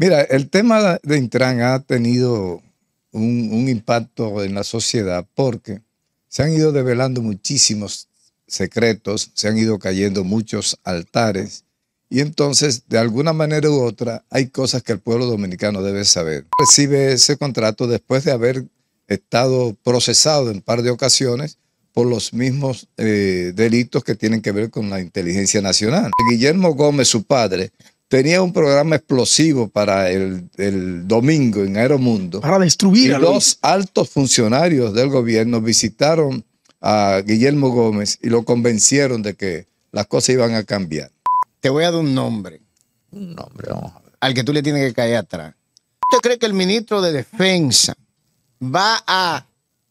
Mira, el tema de Intran ha tenido un, impacto en la sociedad porque se han ido develando muchísimos secretos, se han ido cayendo muchos altares y entonces de alguna manera u otra hay cosas que el pueblo dominicano debe saber. Recibe ese contrato después de haber estado procesado en par de ocasiones por los mismos eh, delitos que tienen que ver con la inteligencia nacional. Guillermo Gómez, su padre, tenía un programa explosivo para el, domingo en Aeromundo. Para destruir y los altos funcionarios del gobierno visitaron a Guillermo Gómez y lo convencieron de que las cosas iban a cambiar. Te voy a dar un nombre. Un nombre, vamos a ver. Al que tú le tienes que caer atrás. ¿Usted cree que el ministro de Defensa va a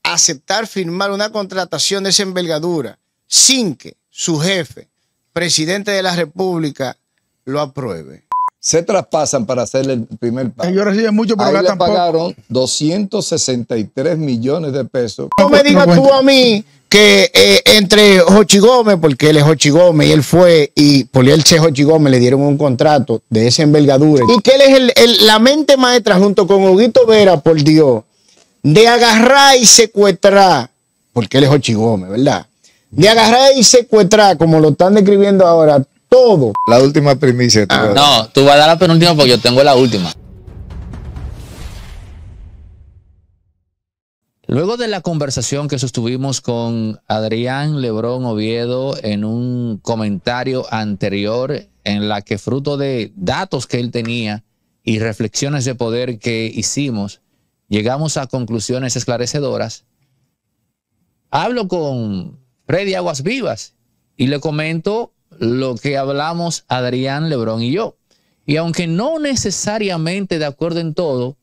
aceptar firmar una contratación de esa envergadura sin que su jefe, presidente de la República, lo apruebe. Se traspasan para hacerle el primer paso... Ellos mucho, pero le pagaron 263 millones de pesos. No me digas tú a mí que eh, entre Jochi Gómez, porque él es Jochi Gómez y él fue, y por Polielche Jochi Gómez le dieron un contrato de esa envergadura, y que él es la mente maestra junto con Huguito Vera, por Dios, de agarrar y secuestrar, porque él es Jochi Gómez, ¿verdad? De agarrar y secuestrar, como lo están describiendo ahora, todo. La última primicia. Ah, no, tú vas a dar la penúltima porque yo tengo la última. Luego de la conversación que sostuvimos con Adrián Lebrón Oviedo en un comentario anterior en la que fruto de datos que él tenía y reflexiones de poder que hicimos, llegamos a conclusiones esclarecedoras. Hablo con Freddy Aguas Vivas y le comento lo que hablamos Adrián, Lebrón y yo. Y aunque no necesariamente de acuerdo en todo,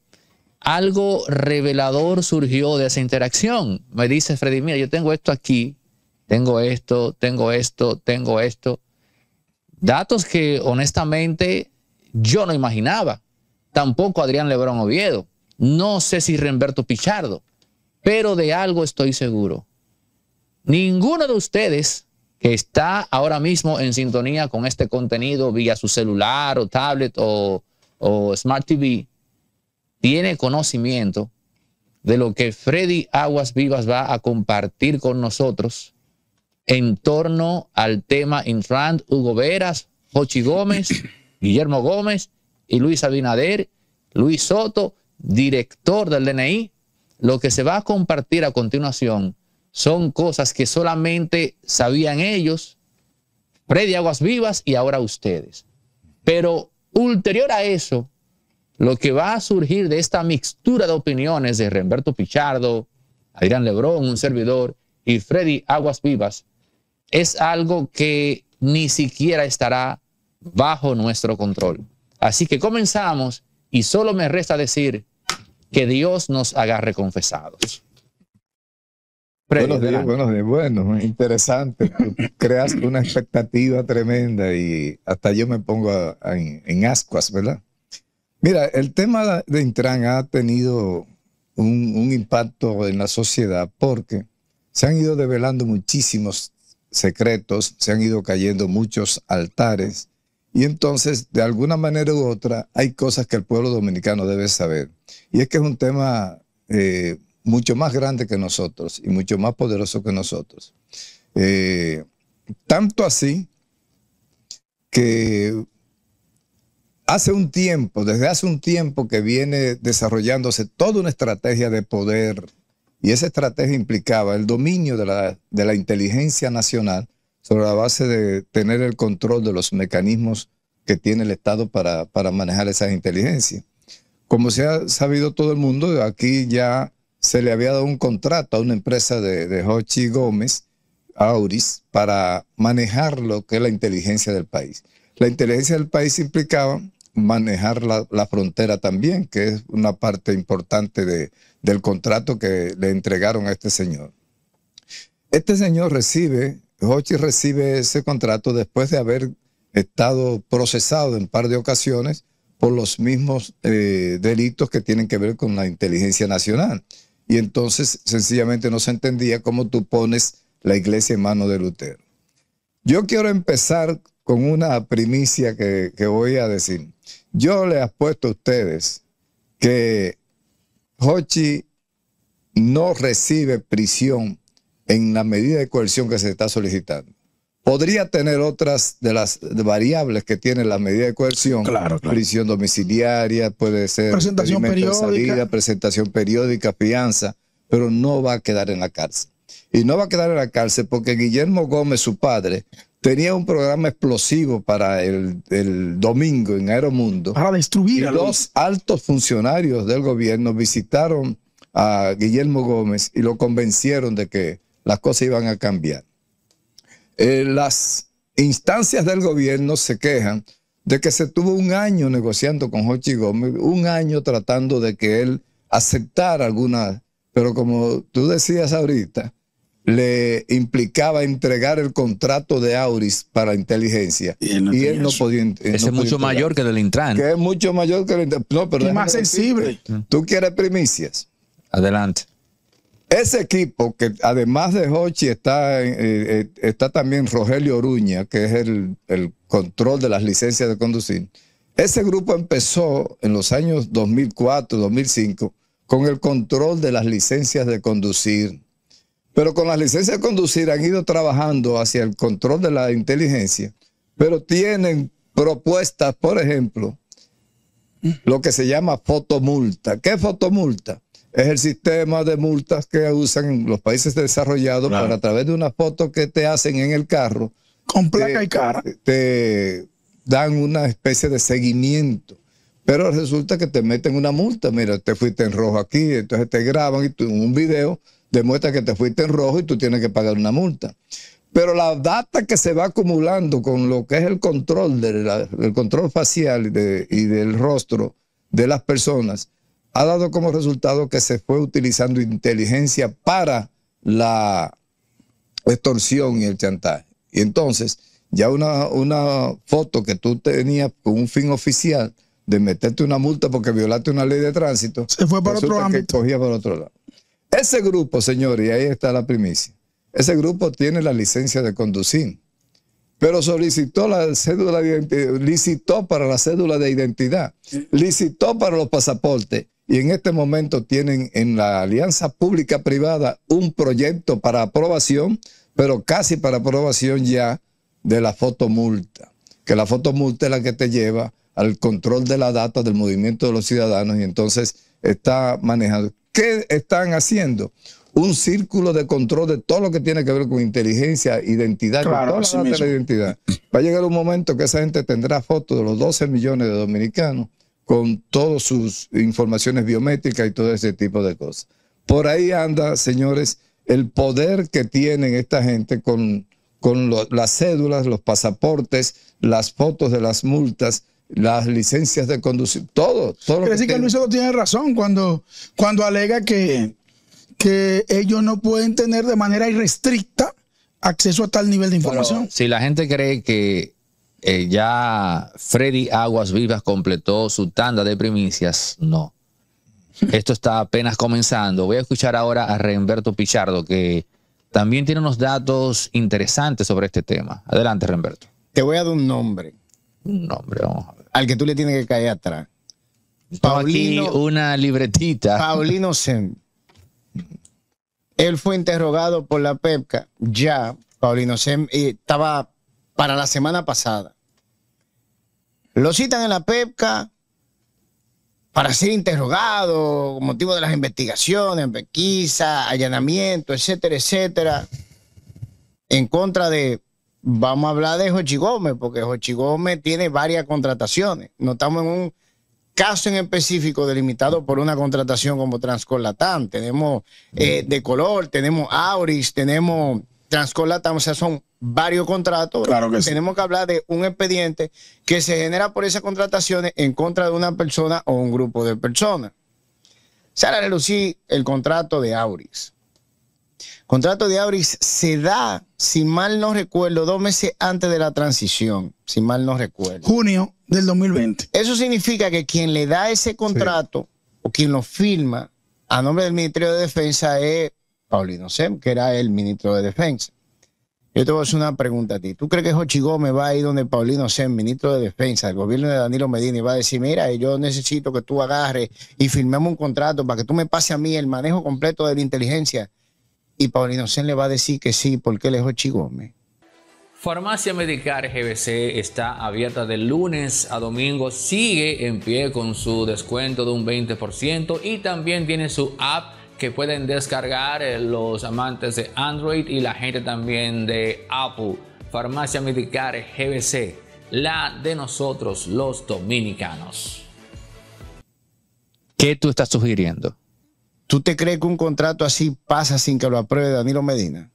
algo revelador surgió de esa interacción. Me dice Freddy, mira, yo tengo esto aquí, tengo esto, tengo esto, tengo esto. Datos que honestamente yo no imaginaba. Tampoco Adrián Lebrón Oviedo. No sé si Remberto Pichardo. Pero de algo estoy seguro. Ninguno de ustedes que está ahora mismo en sintonía con este contenido vía su celular o tablet o, Smart TV, tiene conocimiento de lo que Freddy Aguas Vivas va a compartir con nosotros en torno al tema Infrant, Hugo Veras, Jochi Gómez, Guillermo Gómez y Luis Abinader, Luis Soto, director del DNI, lo que se va a compartir a continuación son cosas que solamente sabían ellos, Freddy Aguas Vivas y ahora ustedes. Pero ulterior a eso, lo que va a surgir de esta mixtura de opiniones de Remberto Pichardo, Adrián Lebrón, un servidor, y Freddy Aguas Vivas, es algo que ni siquiera estará bajo nuestro control. Así que comenzamos y solo me resta decir que Dios nos haga confesados buenos días, buenos días. Bueno, interesante. Creaste una expectativa tremenda y hasta yo me pongo en, ascuas, ¿verdad? Mira, el tema de Intran ha tenido un, impacto en la sociedad porque se han ido develando muchísimos secretos, se han ido cayendo muchos altares y entonces de alguna manera u otra hay cosas que el pueblo dominicano debe saber. Y es que es un tema eh, mucho más grande que nosotros y mucho más poderoso que nosotros. Eh, tanto así que hace un tiempo, desde hace un tiempo que viene desarrollándose toda una estrategia de poder y esa estrategia implicaba el dominio de la, inteligencia nacional sobre la base de tener el control de los mecanismos que tiene el Estado para, manejar esas inteligencias. Como se ha sabido todo el mundo, aquí ya se le había dado un contrato a una empresa de, de Gómez, Auris, para manejar lo que es la inteligencia del país. La inteligencia del país implicaba manejar la, frontera también, que es una parte importante de, del contrato que le entregaron a este señor. Este señor recibe, Hochi recibe ese contrato después de haber estado procesado en par de ocasiones por los mismos eh, delitos que tienen que ver con la inteligencia nacional y entonces sencillamente no se entendía cómo tú pones la iglesia en manos de Lutero. Yo quiero empezar con una primicia que, voy a decir. Yo les apuesto a ustedes que Hochi no recibe prisión en la medida de coerción que se está solicitando podría tener otras de las variables que tiene la medida de coerción. Prisión domiciliaria, puede ser presentación periódica, presentación periódica, fianza, pero no va a quedar en la cárcel. Y no va a quedar en la cárcel porque Guillermo Gómez, su padre, tenía un programa explosivo para el, domingo en Aeromundo. Para destruir y los altos funcionarios del gobierno visitaron a Guillermo Gómez y lo convencieron de que las cosas iban a cambiar. Eh, las instancias del gobierno se quejan de que se tuvo un año negociando con Jochi Gómez, un año tratando de que él aceptara alguna... pero como tú decías ahorita, le implicaba entregar el contrato de Auris para inteligencia. Y él no, podía. Ese es mucho mayor que del Intran. es mucho mayor que el Intran. No, pero más sensible. tú quieres primicias. Adelante. Ese equipo, que además de Hochi, está, eh, eh, está también Rogelio Oruña, que es el, el, control de las licencias de conducir. Ese grupo empezó en los años 2004, 2005, con el control de las licencias de conducir. Pero con las licencias de conducir han ido trabajando hacia el control de la inteligencia, pero tienen propuestas, por ejemplo, lo que se llama fotomulta. ¿Qué es fotomulta? es el sistema de multas que usan los países desarrollados para a través de una foto que te hacen en el carro. Con placa y cara. Te dan una especie de seguimiento. Pero resulta que te meten una multa. Mira, te fuiste en rojo aquí, entonces te graban y tú, un video demuestra que te fuiste en rojo y tú tienes que pagar una multa. Pero la data que se va acumulando con lo que es el control, control facial y del rostro de las personas, ha dado como resultado que se fue utilizando inteligencia para la extorsión y el chantaje. Y entonces, ya una, foto que tú tenías con un fin oficial de meterte una multa porque violaste una ley de tránsito, se fue para otro ámbito. Cogía para otro lado. Ese grupo, señores, y ahí está la primicia, ese grupo tiene la licencia de conducir, pero solicitó la cédula de licitó para la cédula de identidad, licitó para los pasaportes y en este momento tienen en la alianza pública-privada un proyecto para aprobación, pero casi para aprobación ya de la fotomulta, que la fotomulta es la que te lleva al control de la data del movimiento de los ciudadanos y entonces está manejado. ¿Qué están haciendo? Un círculo de control de todo lo que tiene que ver con inteligencia, identidad, toda la de la identidad. Va a llegar un momento que esa gente tendrá fotos de los 12 millones de dominicanos con todas sus informaciones biométricas y todo ese tipo de cosas. Por ahí anda, señores, el poder que tienen esta gente con, con las cédulas, los pasaportes, las fotos de las multas, las licencias de conducir, todo. todo que Luis tiene razón cuando, cuando alega que, que ellos no pueden tener de manera irrestricta acceso a tal nivel de información. si la gente cree que eh, ya Freddy Aguas Vivas completó su tanda de primicias. No. Esto está apenas comenzando. Voy a escuchar ahora a Renberto Pichardo, que también tiene unos datos interesantes sobre este tema. Adelante, Renberto. Te voy a dar un nombre. Un nombre, vamos a ver. Al que tú le tienes que caer atrás. Paulino, aquí una libretita. Paulino Sem. Él fue interrogado por la PEPCA. Ya, Paulino Sem eh, estaba para la semana pasada. Lo citan en la PEPCA para ser interrogado motivo de las investigaciones, pesquisa, allanamiento, etcétera, etcétera, en contra de, vamos a hablar de Jochi Gómez, porque Jochi Gómez tiene varias contrataciones. No estamos en un caso en específico delimitado por una contratación como Transcolatán. Tenemos eh, De Color, tenemos Auris, tenemos Transcolatán, o sea, son varios contratos. Claro que Tenemos que hablar de un expediente que se genera por esas contrataciones en contra de una persona o un grupo de personas. Sara Lucí el contrato de Auris. Contrato de Auris se da, si mal no recuerdo, dos meses antes de la transición, si mal no recuerdo. Junio del 2020. Eso significa que quien le da ese contrato o quien lo firma a nombre del Ministerio de Defensa es Paulino Sem, que era el ministro de Defensa. Yo te voy a hacer una pregunta a ti. ¿Tú crees que Jochi Gómez va a ir donde Paulino Sen, ministro de Defensa, del gobierno de Danilo Medina, y va a decir, mira, yo necesito que tú agarres y firmemos un contrato para que tú me pases a mí el manejo completo de la inteligencia? Y Paulino Sen le va a decir que sí, porque él es Jochi Gómez. Farmacia Medicar GBC está abierta de lunes a domingo, sigue en pie con su descuento de un 20% y también tiene su app que pueden descargar eh, los amantes de Android y la gente también de Apple. Farmacia Medicare GBC, la de nosotros los dominicanos. ¿Qué tú estás sugiriendo? ¿Tú te crees que un contrato así pasa sin que lo apruebe Danilo Medina?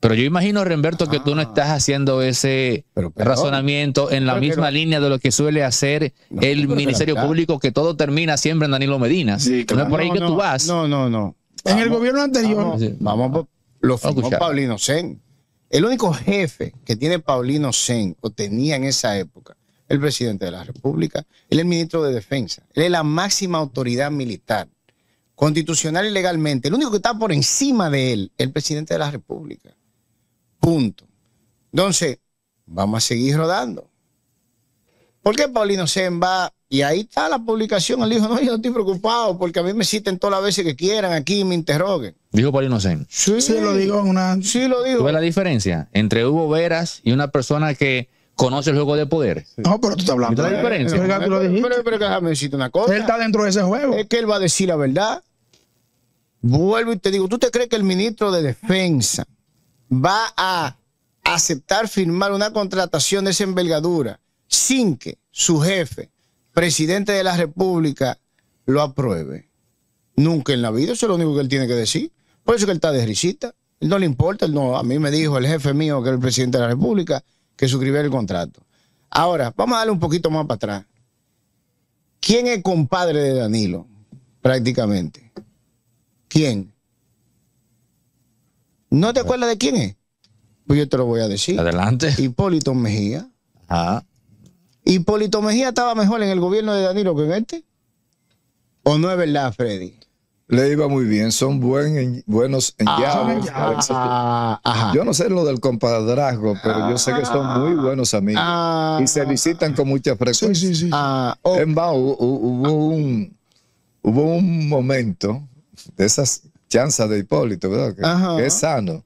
Pero yo imagino, Remberto, que tú no ah. estás haciendo ese razonamiento en la misma línea de lo que suele hacer el Ministerio Público, que todo termina siempre en Danilo Medina. No es por ahí que tú vas. No, no, no. en el gobierno anterior, vamos, lo Paulino Sen. El único jefe que tiene Paulino Sen, o tenía en esa época, el presidente de la República, él es el ministro de Defensa, él es la máxima autoridad militar, constitucional y legalmente. El único que está por encima de él, el presidente de la República. Punto. Entonces, vamos a seguir rodando. ¿Por qué Paulino Sen va? Y ahí está la publicación. Él dijo, no, yo no estoy preocupado porque a mí me citen todas las veces que quieran aquí y me interroguen. Dijo Paulino Sen. Sí, lo digo. ¿Cuál es la diferencia entre Hugo Veras y una persona que conoce el juego de poder. No, pero tú estás hablando. de la diferencia? pero, pero, déjame decirte una cosa. Él está dentro de ese juego. Es que él va a decir la verdad. Vuelvo y te digo, ¿tú te crees que el ministro de Defensa va a aceptar firmar una contratación de esa envergadura sin que su jefe, presidente de la República, lo apruebe. Nunca en la vida, eso es lo único que él tiene que decir. Por eso que él está de risita. no le importa, no. A mí me dijo el jefe mío, que era el presidente de la República, que suscribiera el contrato. Ahora, vamos a darle un poquito más para atrás. ¿Quién es compadre de Danilo? Prácticamente. ¿Quién? ¿No te acuerdas de quién es? Pues yo te lo voy a decir. Adelante. Hipólito Mejía. Ajá. Hipólito Mejía estaba mejor en el gobierno de Danilo que en este. ¿O no es verdad, Freddy? Le iba muy bien, son buenos en ah, llaves. yo no sé lo del compadrazgo, pero yo sé que son ah. muy buenos amigos ah. y se visitan con mucha frecuencia. Sí, sí, sí. en Bau oh. hubo, un, hubo un momento de esas chanza de Hipólito, ¿verdad? Que, es sano.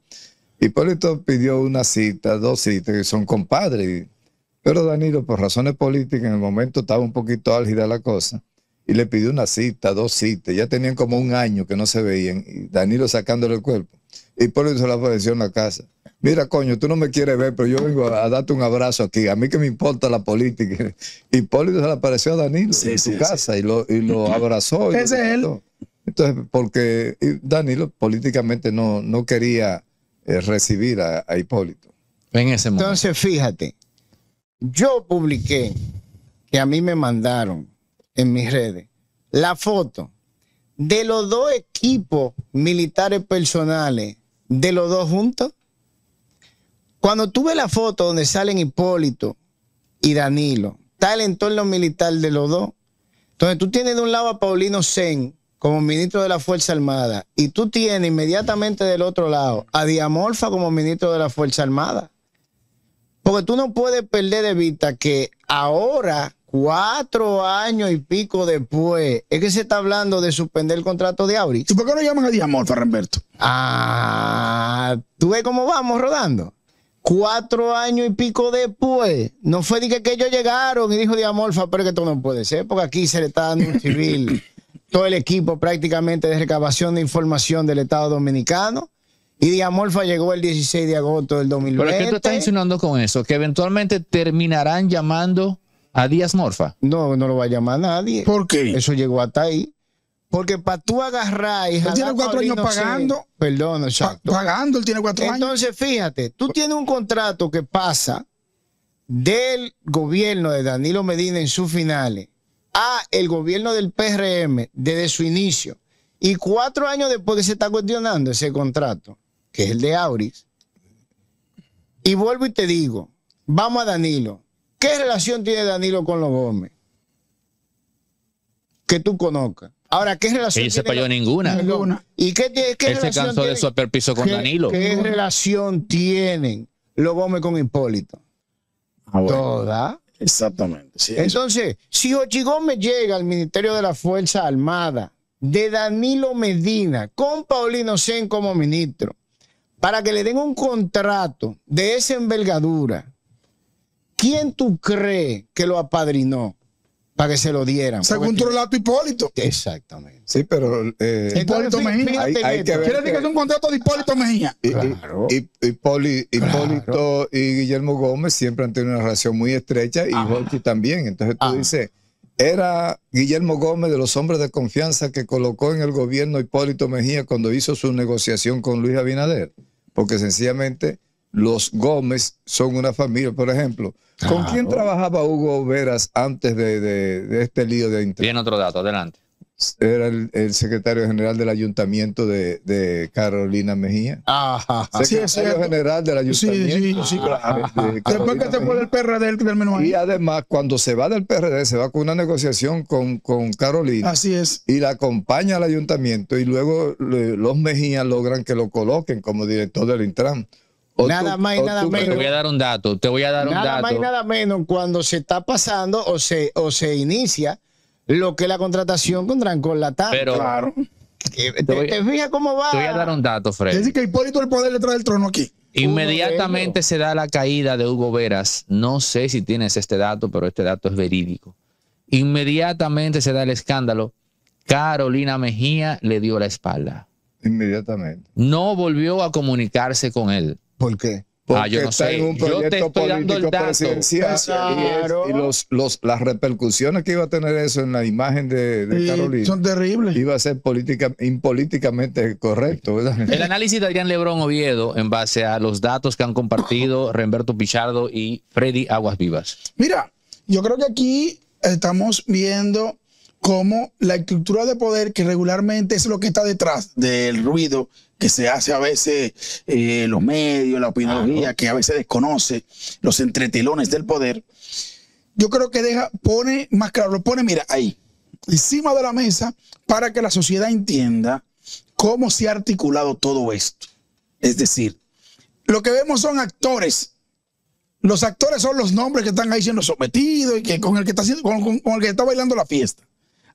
Hipólito pidió una cita, dos citas, que son compadres. Pero Danilo, por razones políticas, en el momento estaba un poquito álgida la cosa y le pidió una cita, dos citas. Ya tenían como un año que no se veían. Danilo sacándole el cuerpo. Y Hipólito se le apareció en la casa. Mira, coño, tú no me quieres ver, pero yo vengo a, darte un abrazo aquí. A mí que me importa la política. Hipólito se le apareció a Danilo en su casa y lo, abrazó. Ese es entonces, porque Danilo políticamente no, no quería eh, recibir a, Hipólito. En ese Entonces, fíjate, yo publiqué que a mí me mandaron en mis redes la foto de los dos equipos militares personales, de los dos juntos. Cuando tuve la foto donde salen Hipólito y Danilo, está el entorno militar de los dos. Entonces tú tienes de un lado a Paulino Zen, como ministro de la Fuerza Armada y tú tienes inmediatamente del otro lado a Diamorfa como ministro de la Fuerza Armada. Porque tú no puedes perder de vista que ahora, cuatro años y pico después, es que se está hablando de suspender el contrato de Auri. ¿Y por qué no llaman a Diamorfa, Roberto. Ah, tú ves cómo vamos rodando cuatro años y pico después, no fue de que, ellos llegaron y dijo Diamorfa, pero que esto no puede ser, porque aquí se le está dando un civil todo el equipo prácticamente de recabación de información del Estado Dominicano. Y Díaz Morfa llegó el 16 de agosto del 2020. ¿Pero qué tú estás insinuando con eso? ¿Que eventualmente terminarán llamando a Díaz Morfa? No, no lo va a llamar nadie. ¿Por qué? Eso llegó hasta ahí. Porque para tú agarrar Él tiene cuatro años pagando. perdón, exacto. pagando, él tiene cuatro años. Entonces, fíjate, tú tienes un contrato que pasa del gobierno de Danilo Medina en sus finales a el gobierno del PRM desde su inicio y cuatro años después que se está cuestionando ese contrato, que es el de Auris, y vuelvo y te digo, vamos a Danilo. ¿Qué relación tiene Danilo con los Gómez? Que tú conozcas. Ahora, ¿qué relación? se ninguna. ¿Y qué, qué, de su con Danilo. ¿Qué relación tienen los Gómez con Hipólito? Ah, Toda. Exactamente. Entonces, si me llega al Ministerio de la Fuerza Armada de Danilo Medina con Paulino Sen como ministro, para que le den un contrato de esa envergadura, ¿quién tú crees que lo apadrinó? para que se lo dieran. Según Trolato Hipólito. Exactamente. Sí, pero. Eh, Hipólito Mejía. decir que es un contrato de Hipólito Mejía. claro. Hipólito y Guillermo Gómez siempre han tenido una relación muy estrecha y Jorge también. Entonces tú dices. Era Guillermo Gómez de los hombres de confianza que colocó en el gobierno Hipólito Mejía cuando hizo su negociación con Luis Abinader, porque sencillamente los Gómez son una familia. Por ejemplo, ¿Con quién trabajaba Hugo Veras antes de, este lío de intran? Bien, otro dato, adelante. Era el, secretario general del ayuntamiento de, Carolina Mejía. Ah, Secretario el Secretario general del ayuntamiento. Sí, sí, sí Después que te fue el PRD del menú Y además, cuando se va del PRD, se va con una negociación con, con Carolina. Así es. Y la acompaña al ayuntamiento y luego los Mejías logran que lo coloquen como director del Intran nada más y nada menos. Te voy a dar un dato. Te voy a dar nada más y nada menos cuando se está pasando o se, o se inicia lo que es la contratación con la tarde Pero, claro. Eh, te, fijas cómo va. Te voy a dar un dato, Fred. Es decir, que Hipólito el poder detrás del trono aquí. Inmediatamente se da la caída de Hugo Veras. No sé si tienes este dato, pero este dato es verídico. Inmediatamente se da el escándalo. Carolina Mejía le dio la espalda. Inmediatamente. No volvió a comunicarse con él. ¿Por qué? Ah, Porque está en un proyecto político presidencial y, los, las repercusiones que iba a tener eso en la imagen de, Carolina son terribles. Iba a ser política, impolíticamente correcto. ¿verdad? El análisis de Adrián Lebrón Oviedo en base a los datos que han compartido Remberto Pichardo y Freddy Aguas Vivas. Mira, yo creo que aquí estamos viendo como la estructura de poder que regularmente es lo que está detrás del ruido que se hace a veces eh, los medios, la opinión que a veces desconoce los entretelones del poder, yo creo que deja, pone más claro, lo pone, mira, ahí, encima de la mesa, para que la sociedad entienda cómo se ha articulado todo esto. Es decir, lo que vemos son actores. Los actores son los nombres que están ahí siendo sometidos y que con el que está, haciendo, con el que está bailando la fiesta.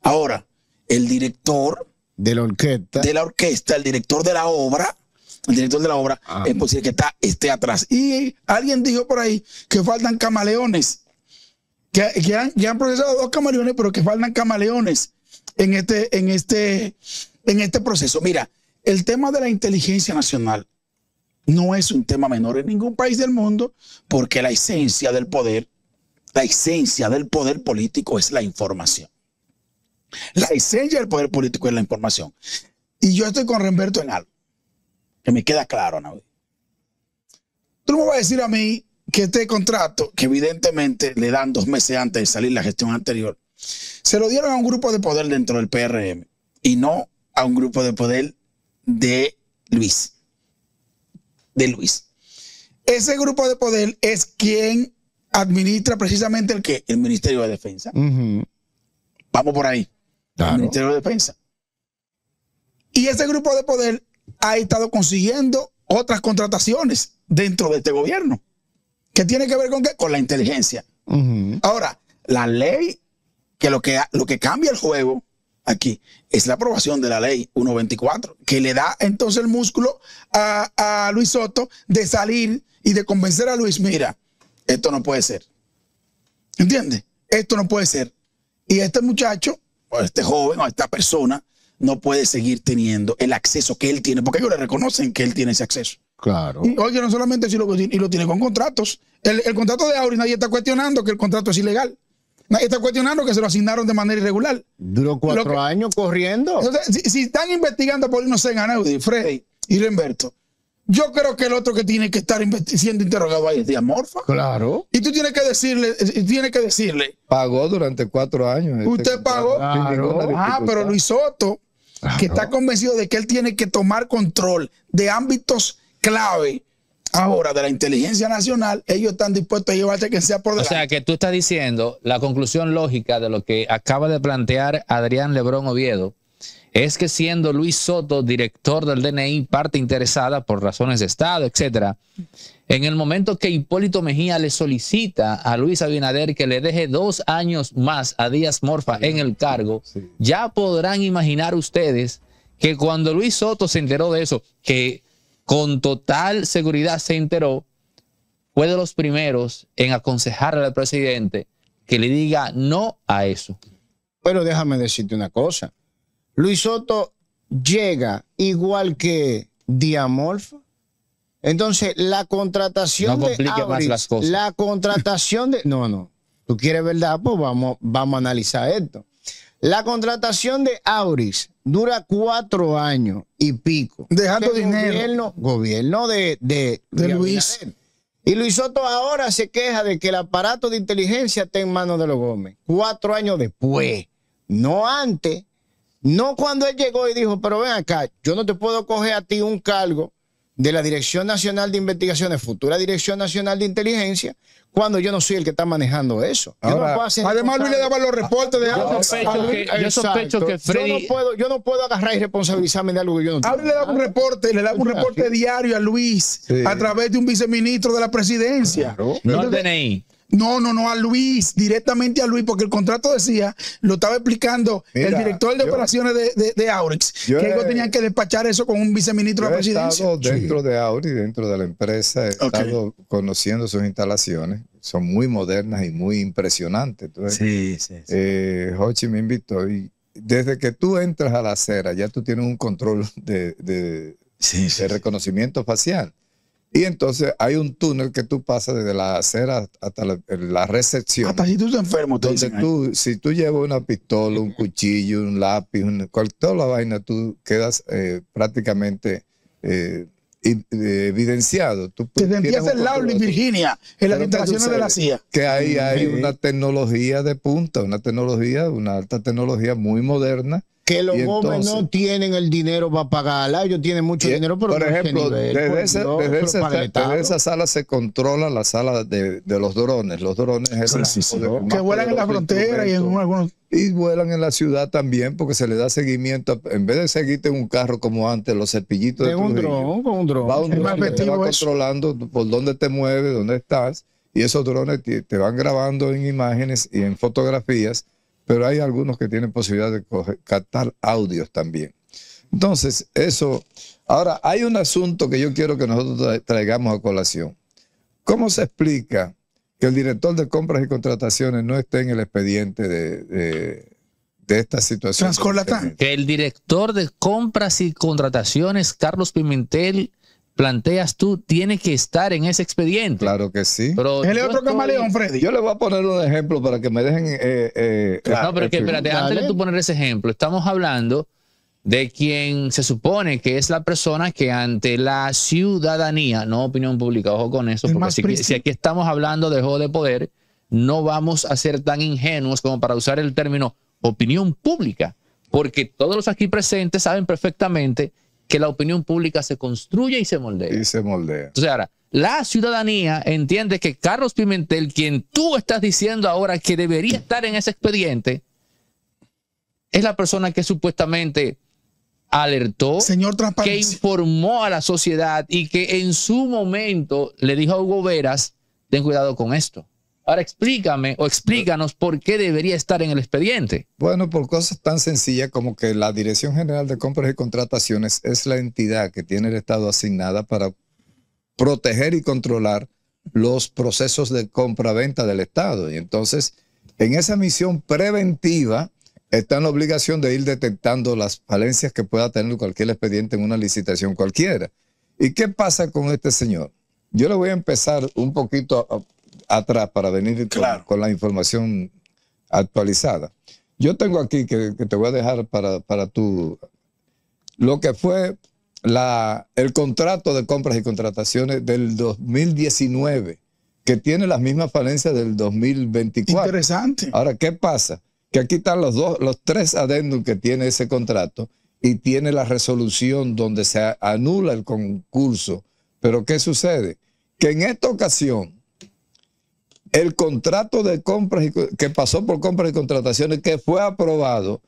Ahora, el director de la orquesta, el director de la obra, el director de la obra, ah. eh, es pues, posible que está, esté atrás. Y alguien dijo por ahí que faltan camaleones, que, ya han, han, procesado dos camaleones, pero que faltan camaleones en este, en este, en este proceso. Mira, el tema de la inteligencia nacional no es un tema menor en ningún país del mundo, porque la esencia del poder, la esencia del poder político es la información. La esencia del poder político es la información. Y yo estoy con Remberto en algo, que me queda claro, nadie Tú me vas a decir a mí que este contrato, que evidentemente le dan dos meses antes de salir la gestión anterior, se lo dieron a un grupo de poder dentro del PRM y no a un grupo de poder de Luis. De Luis. Ese grupo de poder es quien administra precisamente el que? El Ministerio de Defensa. Vamos por ahí. Ministerio de Defensa. Y ese grupo de poder ha estado consiguiendo otras contrataciones dentro de este gobierno. ¿Qué tiene que ver con qué? Con la inteligencia. Ahora, la ley, que lo, que lo que cambia el juego aquí es la aprobación de la ley 124, que le da entonces el músculo a, a Luis Soto de salir y de convencer a Luis, mira, esto no puede ser. ¿Entiendes? Esto no puede ser. Y este muchacho este joven o esta persona no puede seguir teniendo el acceso que él tiene, porque ellos le reconocen que él tiene ese acceso. Claro. Y, oye, no solamente si lo, y lo tiene con contratos. El, contrato de Auri, nadie está cuestionando que el contrato es ilegal. Nadie está cuestionando que se lo asignaron de manera irregular. Duró cuatro años corriendo. Entonces, si, están investigando por no ser Audi Freddy y Lemberto, yo creo que el otro que tiene que estar siendo interrogado ahí es Diamorfa. Claro. Y tú tienes que decirle, eh, tienes que decirle. Pagó durante cuatro años. Este usted pagó. Ah, pero Luis Soto, que está convencido de que él tiene que tomar control de ámbitos clave. Ahora, de la inteligencia nacional, ellos están dispuestos a llevarse que sea por delante. O sea, que tú estás diciendo la conclusión lógica de lo que acaba de plantear Adrián Lebrón Oviedo, es que siendo Luis Soto director del DNI parte interesada por razones de Estado, etc., en el momento que Hipólito Mejía le solicita a Luis Abinader que le deje dos años más a Díaz Morfa en el cargo, ya podrán imaginar ustedes que cuando Luis Soto se enteró de eso, que con total seguridad se enteró, fue de los primeros en aconsejarle al presidente que le diga no a eso. Pero déjame decirte una cosa. Luis Soto llega igual que Diamorfa. Entonces, la contratación de la contratación de no, no. Tú quieres verdad, pues vamos vamos a analizar esto. La contratación de Auris dura cuatro años y pico. Dejando dinero. Gobierno, de, de, Luis. Y Luis Soto ahora se queja de que el aparato de inteligencia está en manos de los Gómez. Cuatro años después. No antes. No cuando él llegó y dijo, pero ven acá, yo no te puedo coger a ti un cargo de la Dirección Nacional de Investigaciones, futura Dirección Nacional de Inteligencia, cuando yo no soy el que está manejando eso. además, Luis le daba los reportes de algo. Yo sospecho, que, Yo no, puedo, yo no puedo agarrar y responsabilizarme de algo que yo no tengo. Ahora le daba un reporte, le daba un ah, reporte diario a Luis a través de un viceministro de la presidencia. tenéis. No, no, no, a Luis, directamente a Luis, porque el contrato decía, lo estaba explicando el director de operaciones de, de, de Aurex, que ellos tenían que despachar eso con un viceministro de la presidencia. He dentro de Aurex, dentro de la empresa, he estado conociendo sus instalaciones, son muy modernas y muy impresionantes. sí, sí, eh, me invitó y desde que tú entras a la acera, ya tú tienes un control de, de reconocimiento facial. Y entonces hay un túnel que tú pasas desde la acera hasta la, recepción. Hasta si tú estás enfermo, Donde tú, si tú llevas una pistola, un cuchillo, un lápiz, toda la vaina, tú quedas eh, prácticamente eh, eh, evidenciado. Desde empieza el Laurel Virginia, en las instalaciones de la CIA. Que ahí hay una tecnología de punta, una tecnología, una alta tecnología muy moderna que los hombres no tienen el dinero para pagarla. Ellos tienen mucho dinero, pero por ejemplo, desde, esa, sala se controla la sala de, los drones. Los drones que vuelan en la frontera y en algunos y vuelan en la ciudad también porque se le da seguimiento. En vez de seguirte en un carro como antes, los cepillitos de, un dron, con un Va un drone. va controlando por dónde te mueves, dónde estás. Y esos drones te van grabando en imágenes y en fotografías pero hay algunos que tienen posibilidad de captar audios también. Entonces, eso. Ahora, hay un asunto que yo quiero que nosotros traigamos a colación. ¿Cómo se explica que el director de compras y contrataciones no esté en el expediente de, esta situación? Que el director de compras y contrataciones, Carlos Pimentel, planteas tú tiene que estar en ese expediente. Claro que sí. Pero el otro camaleón, Freddy. Yo le voy a poner un ejemplo para que me dejen. Eh, eh no, pero que, espérate, antes de tú poner ese ejemplo, estamos hablando de quien se supone que es la persona que ante la ciudadanía, no opinión pública, ojo con eso, porque si, si, aquí estamos hablando de juego de poder, no vamos a ser tan ingenuos como para usar el término opinión pública, porque todos los aquí presentes saben perfectamente que la opinión pública se construye y se moldea. Y se moldea. sea, ahora, la ciudadanía entiende que Carlos Pimentel, quien tú estás diciendo ahora que debería estar en ese expediente, es la persona que supuestamente alertó, que informó a la sociedad y que en su momento le dijo a Hugo Veras, ten cuidado con esto. Ahora explícame o explícanos por qué debería estar en el expediente. Bueno, por cosas tan sencillas como que la Dirección General de Compras y Contrataciones es la entidad que tiene el Estado asignada para proteger y controlar los procesos de compra-venta del Estado. Y entonces, en esa misión preventiva está en la obligación de ir detectando las falencias que pueda tener cualquier expediente en una licitación cualquiera. ¿Y qué pasa con este señor? Yo le voy a empezar un poquito a, atrás para venir con, la información actualizada. Yo tengo aquí que, te voy a dejar para, para tu... Lo que fue la, el contrato de compras y contrataciones del 2019, que tiene las mismas falencias del 2024. Interesante. Ahora, ¿qué pasa? Que aquí están los, dos, los tres adendum que tiene ese contrato y tiene la resolución donde se anula el concurso. Pero ¿qué sucede? Que en esta ocasión el contrato de compras que pasó por compras y contrataciones que fue aprobado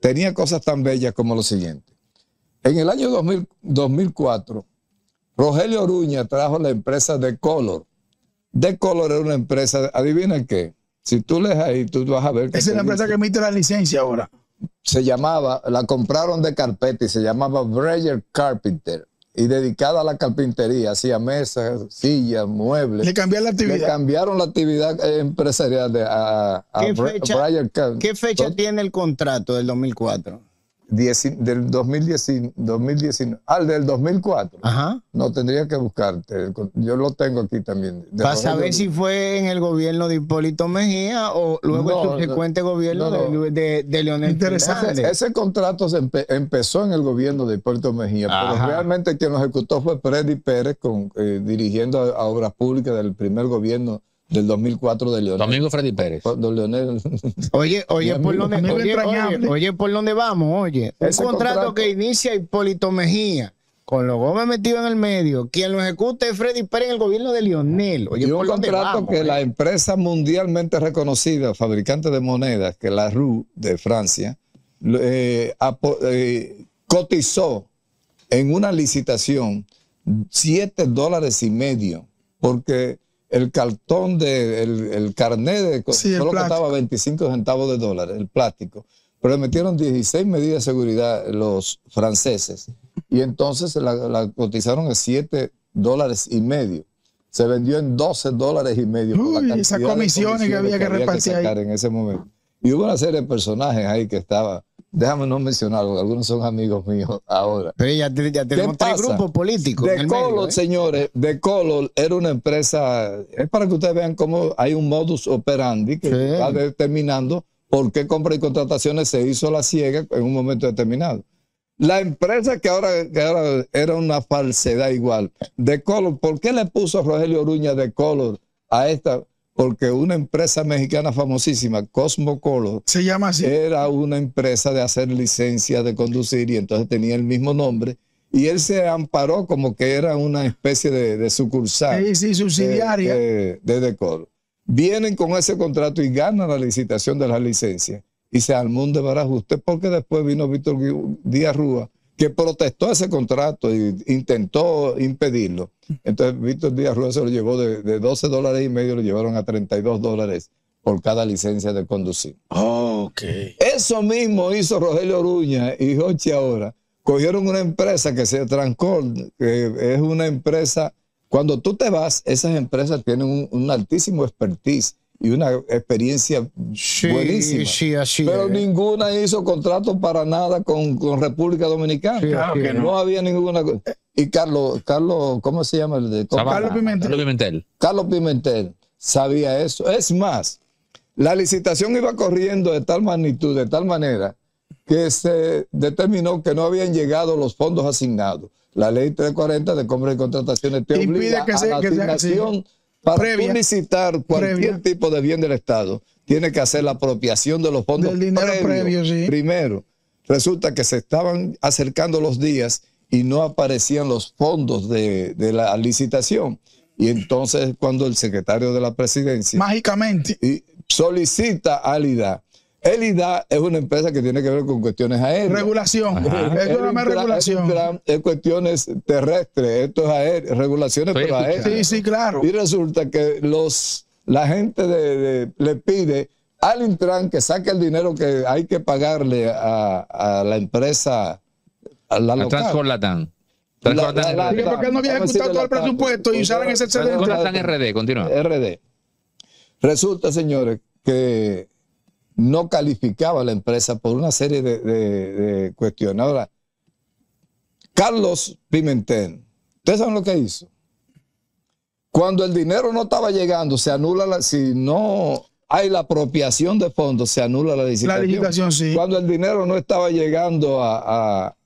tenía cosas tan bellas como lo siguiente. En el año 2004, Rogelio Oruña trajo la empresa de Color. De Color era una empresa, adivina qué, si tú lees ahí, tú vas a ver. Esa es la empresa que emite la licencia ahora. Se llamaba, la compraron de carpeta y se llamaba Breyer Carpenter y dedicada a la carpintería, hacía mesas, sillas, muebles. Le cambiaron la actividad. empresarial de, a, a ¿Qué ¿Qué fecha tiene el contrato del 2004? del 2019, al del 2004. Ajá. No tendría que buscarte. Yo lo tengo aquí también. Para saber si fue en el gobierno de Hipólito Mejía o luego el subsecuente gobierno de, Leonel Interesante. Ese, contrato se empezó en el gobierno de Hipólito Mejía, pero realmente quien lo ejecutó fue Freddy Pérez con, eh, dirigiendo a, obras públicas del primer gobierno del 2004 de Leonel. Domingo Freddy Pérez. Oh, oye, oye, por donde, oye, oye, por dónde vamos, oye. Un contrato, que inicia Hipólito Mejía. Con los Gómez metidos en el medio, quien lo ejecute es Freddy Pérez en el gobierno de Leonel. Oye, y un contrato que la empresa mundialmente reconocida, fabricante de monedas, que es la RU de Francia, eh, eh, cotizó en una licitación 7 dólares y medio, porque el cartón de el, carnet de solo costaba 25 centavos de dólar, el plástico. Pero le metieron 16 medidas de seguridad los franceses y entonces la, cotizaron en 7 dólares y medio. Se vendió en 12 dólares y medio. Uy, esas comisiones, que había que, repartir ahí. en ese momento. Y hubo una serie de personajes ahí que estaba Déjame no mencionarlo, algunos son amigos míos ahora. Pero ya, tenemos tres grupos políticos. De Color, ¿eh? señores, De Color era una empresa, es para que ustedes vean cómo hay un modus operandi que va determinando por qué compra y contrataciones se hizo la ciega en un momento determinado. La empresa que ahora, era una falsedad igual, De Color, ¿por qué le puso a Rogelio Oruña De Color a esta? porque una empresa mexicana famosísima, Cosmocolo, se llama así. Era una empresa de hacer licencias de conducir y entonces tenía el mismo nombre. Y él se amparó como que era una especie de, sucursal. Sí, sí, subsidiaria. De, de, decoro. Vienen con ese contrato y ganan la licitación de las licencias. Y se armó un debarajuste porque después vino Víctor Díaz Rúa que protestó ese contrato e intentó impedirlo. Entonces Víctor Díaz Rueda se lo llevó de, 12 dólares y medio, lo llevaron a 32 dólares por cada licencia de conducir. Oh, okay. Eso mismo hizo Rogelio Oruña y Jochi ahora. Cogieron una empresa que se Transcord, que es una empresa, cuando tú te vas, esas empresas tienen un altísimo expertise y una experiencia buenísima. Pero ninguna hizo contrato para nada con, República Dominicana. no. no. había ninguna. Y Carlos, Carlos, ¿cómo se llama el de Carlos Pimentel. Carlos Pimentel. Carlos Pimentel sabía eso. Es más, la licitación iba corriendo de tal magnitud, de tal manera, que se determinó que no habían llegado los fondos asignados. La ley 340 de compra y contrataciones te obliga a la para solicitar cualquier tipo de bien del Estado, tiene que hacer la apropiación de los fondos previo, sí. primero. Resulta que se estaban acercando los días y no aparecían los fondos de, la licitación. Y entonces cuando el secretario de la presidencia... Mágicamente. solicita Alida Elida es una empresa que tiene que ver con cuestiones aéreas. Regulación. no es regulación. es cuestiones terrestres, esto es aéreo, regulaciones pero aéreas. Sí, sí, claro. Y resulta que los, la gente le pide al Intran que saque el dinero que hay que pagarle a, a la empresa, a la local. ¿Por qué porque no había ejecutado todo el presupuesto y usaron ese excedente. RD, continúa. RD. Resulta, señores, que no calificaba a la empresa por una serie de, cuestiones. Ahora, Carlos Pimentel, ¿ustedes saben lo que hizo? Cuando el dinero no estaba llegando, se anula la, si no hay la apropiación de fondos, se anula la licitación. La licitación, sí. Cuando el dinero no estaba llegando a,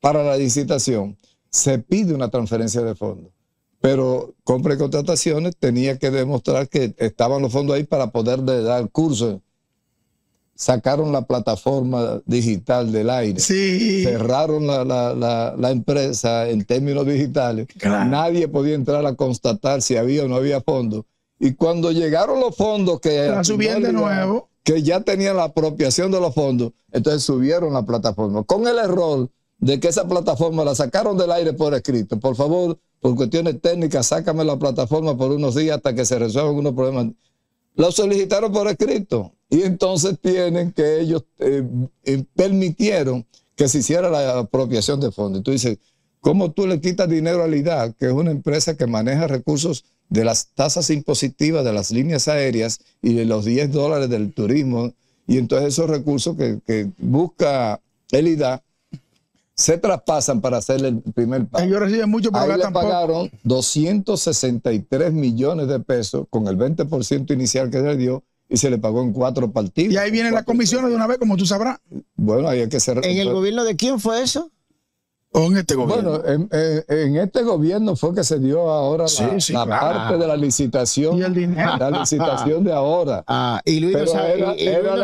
para la licitación, se pide una transferencia de fondos. Pero compra y contrataciones tenía que demostrar que estaban los fondos ahí para poder dar curso sacaron la plataforma digital del aire, sí. cerraron la, empresa en términos digitales, nadie podía entrar a constatar si había o no había fondos. Y cuando llegaron los fondos que... Que ya tenían la apropiación de los fondos, entonces subieron la plataforma. Con el error de que esa plataforma la sacaron del aire por escrito. Por favor, por cuestiones técnicas, sácame la plataforma por unos días hasta que se resuelvan unos problemas. Lo solicitaron por escrito y entonces tienen que ellos eh, eh, permitieron que se hiciera la apropiación de fondos. Y tú dices, ¿cómo tú le quitas dinero a Elida, que es una empresa que maneja recursos de las tasas impositivas de las líneas aéreas y de los 10 dólares del turismo? Y entonces esos recursos que, busca el se traspasan para hacerle el primer pago. Ellos reciben mucho, Ahí le pagaron 263 millones de pesos con el 20% inicial que se le dio y se le pagó en cuatro partidos. Y ahí vienen las comisiones de una vez, como tú sabrás. Bueno, ahí hay que ser. ¿En el gobierno de quién fue eso? ¿O en este gobierno? Bueno, en, eh, este gobierno fue que se dio ahora la, parte de la licitación. ¿Y el dinero? La licitación de ahora. Ah, y Luis no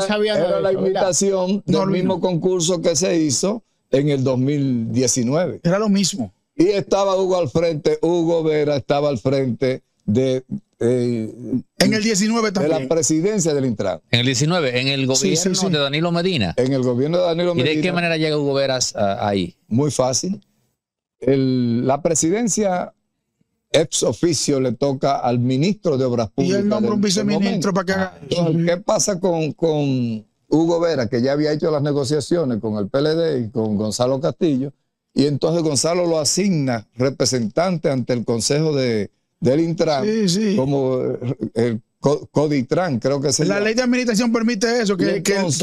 sabía. Era, la invitación del mismo concurso que se hizo en el 2019. Era lo mismo. Y estaba Hugo al frente, Hugo Vera estaba al frente, de... Eh, en el 19 también. De la presidencia del Intran. En el 19, en el gobierno de Danilo Medina. En el gobierno de Danilo Medina. ¿Y de qué manera llega Hugo Veras ah, ahí? Muy fácil. la presidencia ex oficio le toca al ministro de Obras Públicas. Y él nombra un viceministro para que ah, ¿Qué pasa con, con Hugo Vera, que ya había hecho las negociaciones con el PLD y con Gonzalo Castillo? Y entonces Gonzalo lo asigna representante ante el Consejo de del Intran, como eh, el Coditran, creo que se La ley de administración permite eso, que,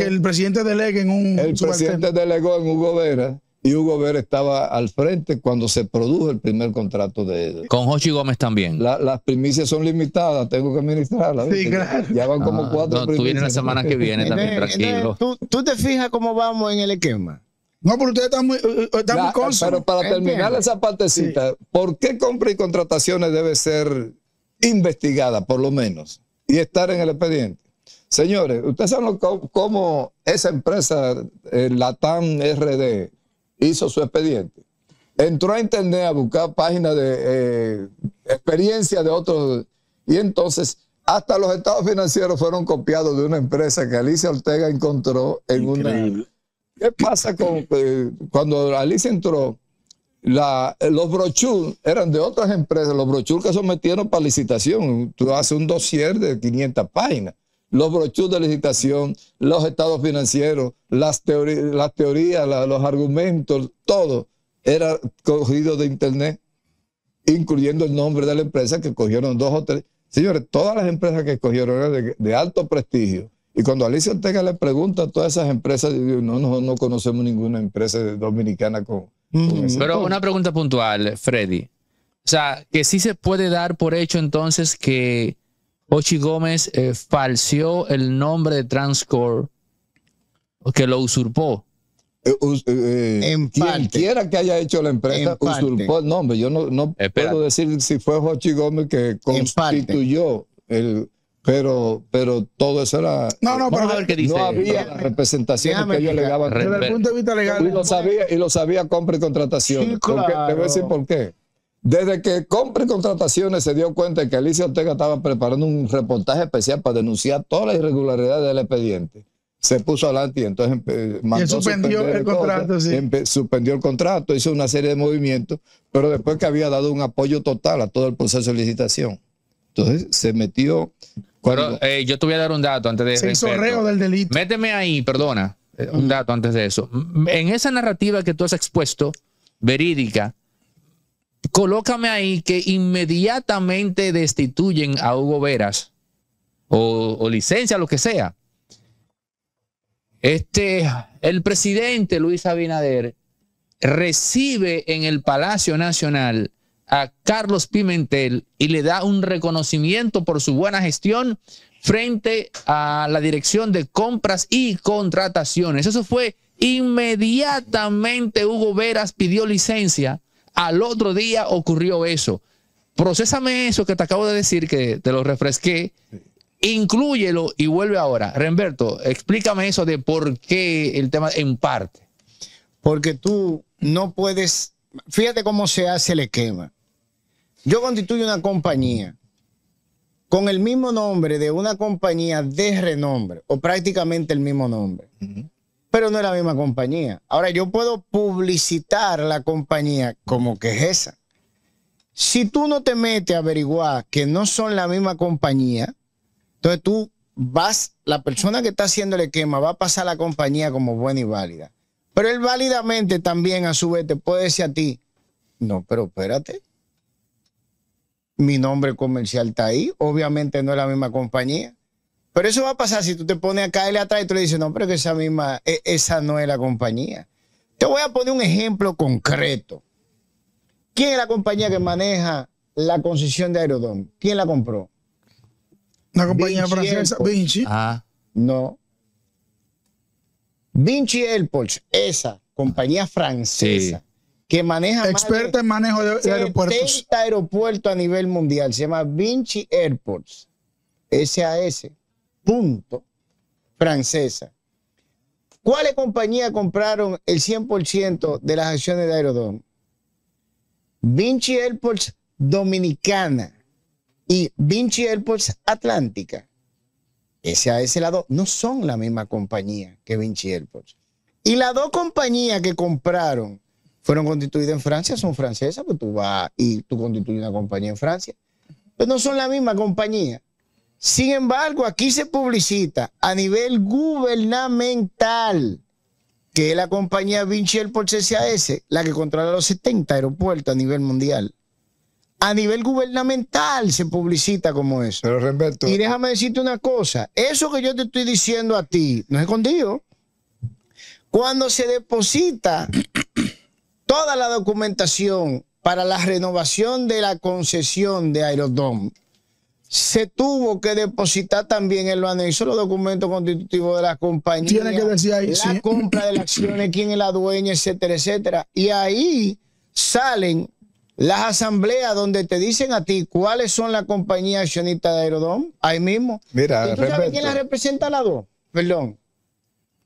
el, presidente delegue en un. El presidente delegó en Hugo Vera y Hugo Vera estaba al frente cuando se produjo el primer contrato de Con Jochi Gómez también. las primicias son limitadas, tengo que administrarlas. Sí, claro. Ya van como cuatro ah, cuatro no, Tú vienes la semana que viene también, tranquilo. ¿tú, tú te fijas cómo vamos en el esquema. No, pero ustedes están muy, eh, eh, están Pero para terminar esa partecita, ¿por qué compra y contrataciones debe ser investigada, por lo menos, y estar en el expediente? Señores, ustedes saben cómo esa empresa, eh, Latam RD, hizo su expediente. Entró a internet a buscar páginas de experiencia de otros. Y entonces, hasta los estados financieros fueron copiados de una empresa que Alicia Ortega encontró en una ¿Qué pasa con eh, cuando Alicia entró? Eh, los brochures eran de otras empresas, los brochures que sometieron para licitación. Tú haces un dossier de 500 páginas. Los brochures de licitación, los estados financieros, las, teorías, los argumentos, todo era cogido de internet, incluyendo el nombre de la empresa que cogieron dos o tres. Señores, todas las empresas que cogieron eran de alto prestigio y cuando Alicia Ortega le pregunta a todas esas empresas, no, no, no conocemos ninguna empresa dominicana con... pero una pregunta puntual, Freddy. O sea, que sí se puede dar por hecho entonces que Ochi Gómez eh, falseó el nombre de Transcore, que lo usurpó. Eh, eh, eh que haya hecho la empresa usurpó el nombre. Yo no, no puedo decir si fue Ochi Gómez que constituyó el, pero, pero todo eso era. No, no, pero No había representación que ellos le daban. Desde el punto de vista legal. Y lo sabía, y lo sabía compra y Contrataciones. Te voy a decir por qué. Desde que compra y contrataciones se dio cuenta que Alicia Ortega estaba preparando un reportaje especial para denunciar todas las irregularidades del expediente. Se puso adelante y entonces eh, suspendió el contrato. sí. Suspendió el contrato, hizo una serie de movimientos, pero después que había dado un apoyo total a todo el proceso de licitación. Entonces se metió pero eh, yo te voy a dar un dato antes de. eso. del delito. Méteme ahí, perdona, eh, un mm. dato antes de eso. En esa narrativa que tú has expuesto, verídica, colócame ahí que inmediatamente destituyen a Hugo Veras o, licencia, lo que sea. Este, el presidente Luis Abinader recibe en el Palacio Nacional a Carlos Pimentel y le da un reconocimiento por su buena gestión frente a la dirección de compras y contrataciones. Eso fue inmediatamente Hugo Veras pidió licencia. Al otro día ocurrió eso. Procésame eso que te acabo de decir, que te lo refresqué. incluyelo y vuelve ahora. Renberto, explícame eso de por qué el tema en parte. Porque tú no puedes, fíjate cómo se hace el esquema. Yo constituyo una compañía con el mismo nombre de una compañía de renombre o prácticamente el mismo nombre, pero no es la misma compañía. Ahora yo puedo publicitar la compañía como que es esa. Si tú no te metes a averiguar que no son la misma compañía, entonces tú vas, la persona que está haciendo el esquema va a pasar la compañía como buena y válida. Pero él válidamente también a su vez te puede decir a ti, no, pero espérate, mi nombre comercial está ahí. Obviamente no es la misma compañía. Pero eso va a pasar si tú te pones a le atrás y tú le dices, no, pero que esa misma, e, esa no es la compañía. Te voy a poner un ejemplo concreto. ¿Quién es la compañía que maneja la concesión de Aerodón? ¿Quién la compró? La compañía francesa, Vinci. Ah. No. Vinci Airports, esa compañía francesa que maneja experta en manejo de, aeropuertos. a nivel mundial. Se llama Vinci Airports, SAS, punto, francesa. ¿Cuáles compañías compraron el 100% de las acciones de Aerodrome? Vinci Airports Dominicana y Vinci Airports Atlántica. SAS la dos no son la misma compañía que Vinci Airports. Y las dos compañías que compraron fueron constituidas en Francia, son francesas, pues tú vas y tú constituyes una compañía en Francia. Pero pues no son la misma compañía. Sin embargo, aquí se publicita a nivel gubernamental que es la compañía Vinci Airport CCAS, la que controla los 70 aeropuertos a nivel mundial. A nivel gubernamental se publicita como eso. Pero Y déjame decirte una cosa, eso que yo te estoy diciendo a ti, no es escondido. Cuando se deposita toda la documentación para la renovación de la concesión de Aerodón, se tuvo que depositar también en lo anexo los documentos constitutivos de la compañía. Tiene que decir ahí, La compra de las acciones, quién es la dueña, etcétera, etcétera. Y ahí salen las asambleas donde te dicen a ti cuáles son las compañías accionistas de Aerodón, ahí mismo. Mira, ¿Y tú sabes quién la representa a las dos? Perdón.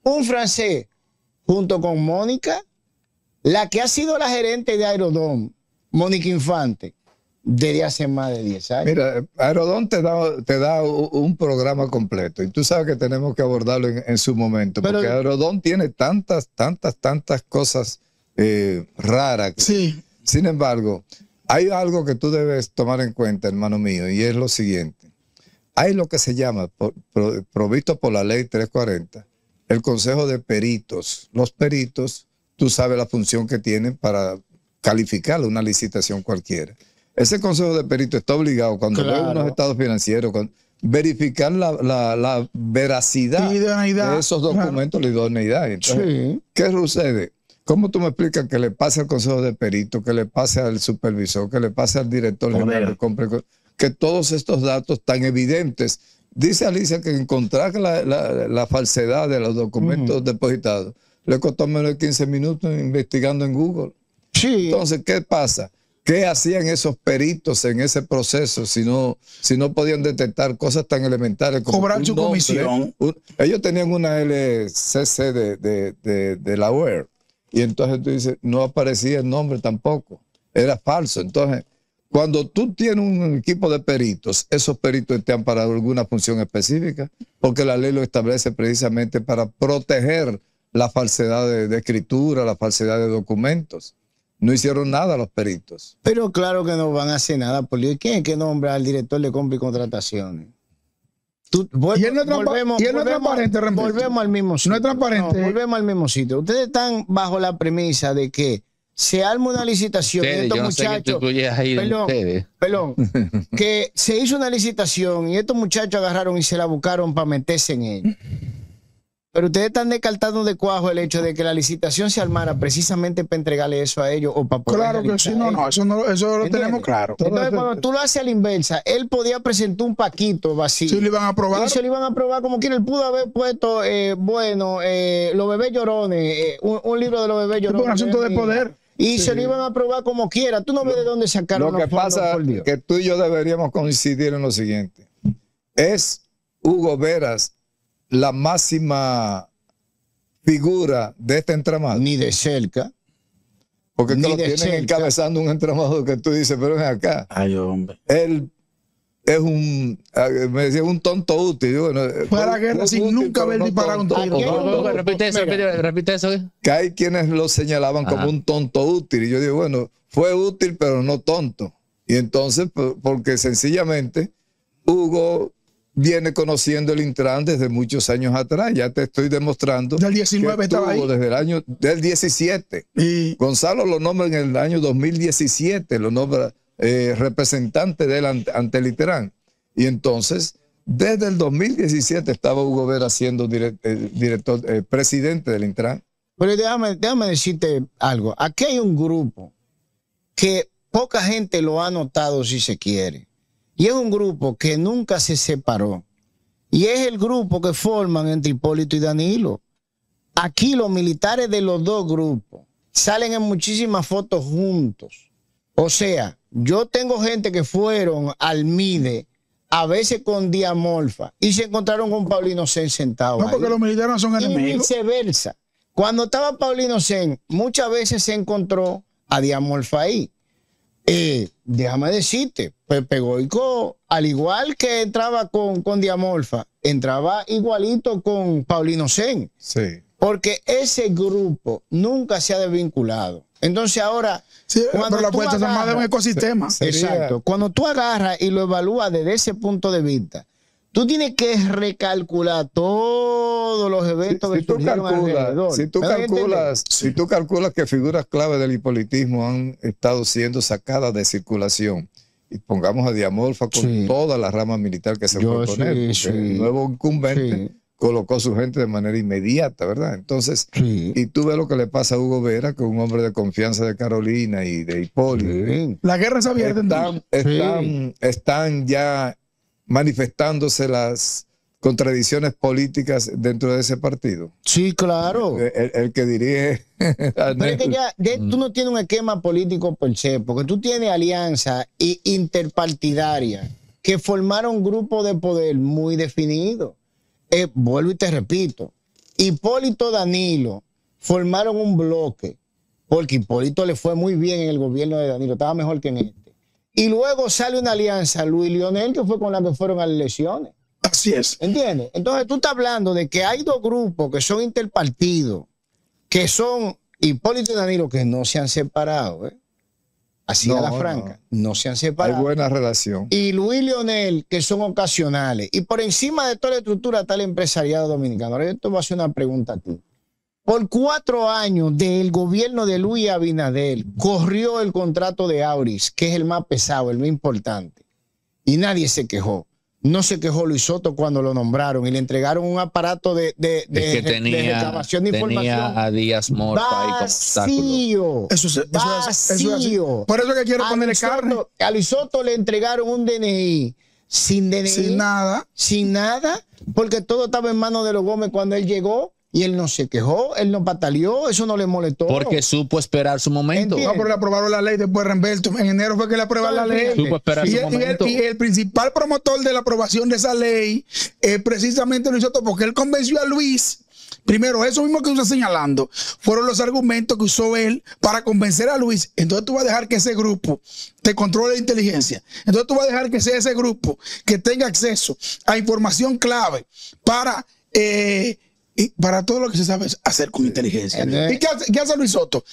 Un francés junto con Mónica la que ha sido la gerente de Aerodón, Mónica Infante, desde hace más de 10 años. Mira, Aerodón te da, un programa completo y tú sabes que tenemos que abordarlo en, su momento, porque Aerodón tiene tantas, tantas, tantas cosas eh, raras. sí. Sin embargo, hay algo que tú debes tomar en cuenta, hermano mío, y es lo siguiente. Hay lo que se llama, provisto por la ley 340, el Consejo de Peritos. Los peritos tú sabes la función que tiene para calificar una licitación cualquiera. Ese consejo de perito está obligado cuando ve unos estados financieros, verificar la, veracidad de esos documentos, la idoneidad. ¿Qué sucede? ¿Cómo tú me explicas que le pase al consejo de perito, que le pase al supervisor, que le pase al director general de que todos estos datos tan evidentes? Dice Alicia que encontrar la, falsedad de los documentos depositados le costó menos de 15 minutos investigando en Google. Sí. Entonces, ¿qué pasa? ¿Qué hacían esos peritos en ese proceso si no, si no podían detectar cosas tan elementales como cobrar su comisión? ellos tenían una LCC de, de, la UER y entonces tú dices, no aparecía el nombre tampoco, era falso. Entonces, cuando tú tienes un equipo de peritos, esos peritos están para alguna función específica, porque la ley lo establece precisamente para proteger la falsedad de, escritura, la falsedad de documentos. No hicieron nada los peritos. Pero claro que no van a hacer nada, porque ¿quién es que nombra al director de compra y contrataciones? Tú, no, volvemos, volvemos, transparente, al mismo sitio. No es transparente. volvemos al mismo sitio. Ustedes están bajo la premisa de que se arma una licitación y estos muchachos. perdón, perdón, que se hizo una licitación y estos muchachos agarraron y se la buscaron para meterse en él. Pero ustedes están descartando de cuajo el hecho de que la licitación se armara precisamente para entregarle eso a ellos o para Claro que sí, no, no, eso, no, eso lo tenemos claro. Entonces, cuando tú lo haces a la inversa, él podía presentar un paquito vacío. Sí, lo iban a probar. lo iban a probar como quiera. Él pudo haber puesto, eh, bueno, eh, Los Bebés Llorones, eh, un, libro de Los Bebés Llorones. un asunto de poder. Y se lo iban a probar como quiera. Tú no ves de dónde sacaron Lo que pasa es que tú y yo deberíamos coincidir en lo siguiente. Es Hugo Veras la máxima figura de este entramado. Ni de cerca. Porque no lo tienen encabezando un entramado que tú dices, pero es acá. Ay, hombre. Él es un, ah, me decía, un tonto útil. Bueno, Para eh, guerra sin nunca haber disparado un tonto. repite eso, repite, ¿eh? eso. Que hay quienes lo señalaban como un tonto útil. Y yo digo, bueno, fue útil, pero no tonto. Y entonces, porque sencillamente, Hugo viene conociendo el Intran desde muchos años atrás. Ya te estoy demostrando. Del 19 estaba ahí. Desde el año del 17. Gonzalo lo nombra en el año 2017, lo nombra eh, representante del ante el Intran. Y entonces, desde el 2017 estaba Hugo Vera siendo eh, director, eh, presidente del Intran. Pero déjame, déjame decirte algo. Aquí hay un grupo que poca gente lo ha notado si se quiere y es un grupo que nunca se separó. Y es el grupo que forman entre Hipólito y Danilo. Aquí los militares de los dos grupos salen en muchísimas fotos juntos. O sea, yo tengo gente que fueron al MIDE, a veces con Diamorfa, y se encontraron con Paulino Sen sentado. No, porque los militares no son enemigos. Y viceversa. Cuando estaba Paulino Sen, muchas veces se encontró a Diamorfa ahí. Eh, déjame decirte, pues, Pepe Goico, al igual que entraba con, con Diamorfa, entraba igualito con Paulino Sen. Sí. Porque ese grupo nunca se ha desvinculado. Entonces ahora... cuando pero más de un ecosistema. Exacto. Cuando tú agarras y lo evalúas desde ese punto de vista, Tú tienes que recalcular todos los eventos si, que tú calculas, si tú calculas, si tú calculas que figuras clave del hipolitismo han estado siendo sacadas de circulación y pongamos a Diamorfa con toda la rama militar que se fue con el nuevo incumbente colocó su gente de manera inmediata, ¿verdad? Entonces, y tú ves lo que le pasa a Hugo Vera, que es un hombre de confianza de Carolina y de Hipólito. La guerra se abierta. Están, están ya manifestándose las contradicciones políticas dentro de ese partido. Sí, claro. Eh, el, que dirige. es que ya, tú no tienes un esquema político por ser, porque tú tienes alianzas interpartidarias que formaron grupo de poder muy definido. Eh, vuelvo y te repito, Hipólito Danilo formaron un bloque, porque Hipólito le fue muy bien en el gobierno de Danilo, estaba mejor que en este. Y luego sale una alianza, Luis Lionel, que fue con la que fueron a las elecciones. Así es. ¿Entiendes? Entonces tú estás hablando de que hay dos grupos que son interpartidos, que son Hipólito y Danilo, que no se han separado, ¿eh? Así de la franca, no. se han separado. Hay buena relación. Y Luis Lionel, que son ocasionales. Y por encima de toda la estructura está el empresariado dominicano. Ahora yo te voy a hacer una pregunta a ti. Por cuatro años del gobierno de Luis Abinadel, corrió el contrato de Auris, que es el más pesado, el más importante. Y nadie se quejó. No se quejó Luis Soto cuando lo nombraron y le entregaron un aparato de, de, de, tenía, información. a Díaz Morta vacío, Eso es, vacío. eso Por eso que quiero a ponerle A Luis Soto le entregaron un DNI sin DNI. Sin nada. Sin nada, porque todo estaba en manos de los Gómez cuando él llegó y él no se quejó, él no pataleó, eso no le molestó. Porque supo esperar su momento. No, aprobaron la ley después Remberto. En enero fue que le aprobaron la ley. Supo esperar su el, momento. Y el, principal promotor de la aprobación de esa ley es precisamente lo hizo porque él convenció a Luis Primero, eso mismo que usted señalando, fueron los argumentos que usó él para convencer a Luis. Entonces tú vas a dejar que ese grupo te controle la inteligencia. Entonces tú vas a dejar que sea ese grupo que tenga acceso a información clave para eh, y para todo lo que se sabe hacer con inteligencia. Eh, eh. ¿Y qué hace, Luis Soto?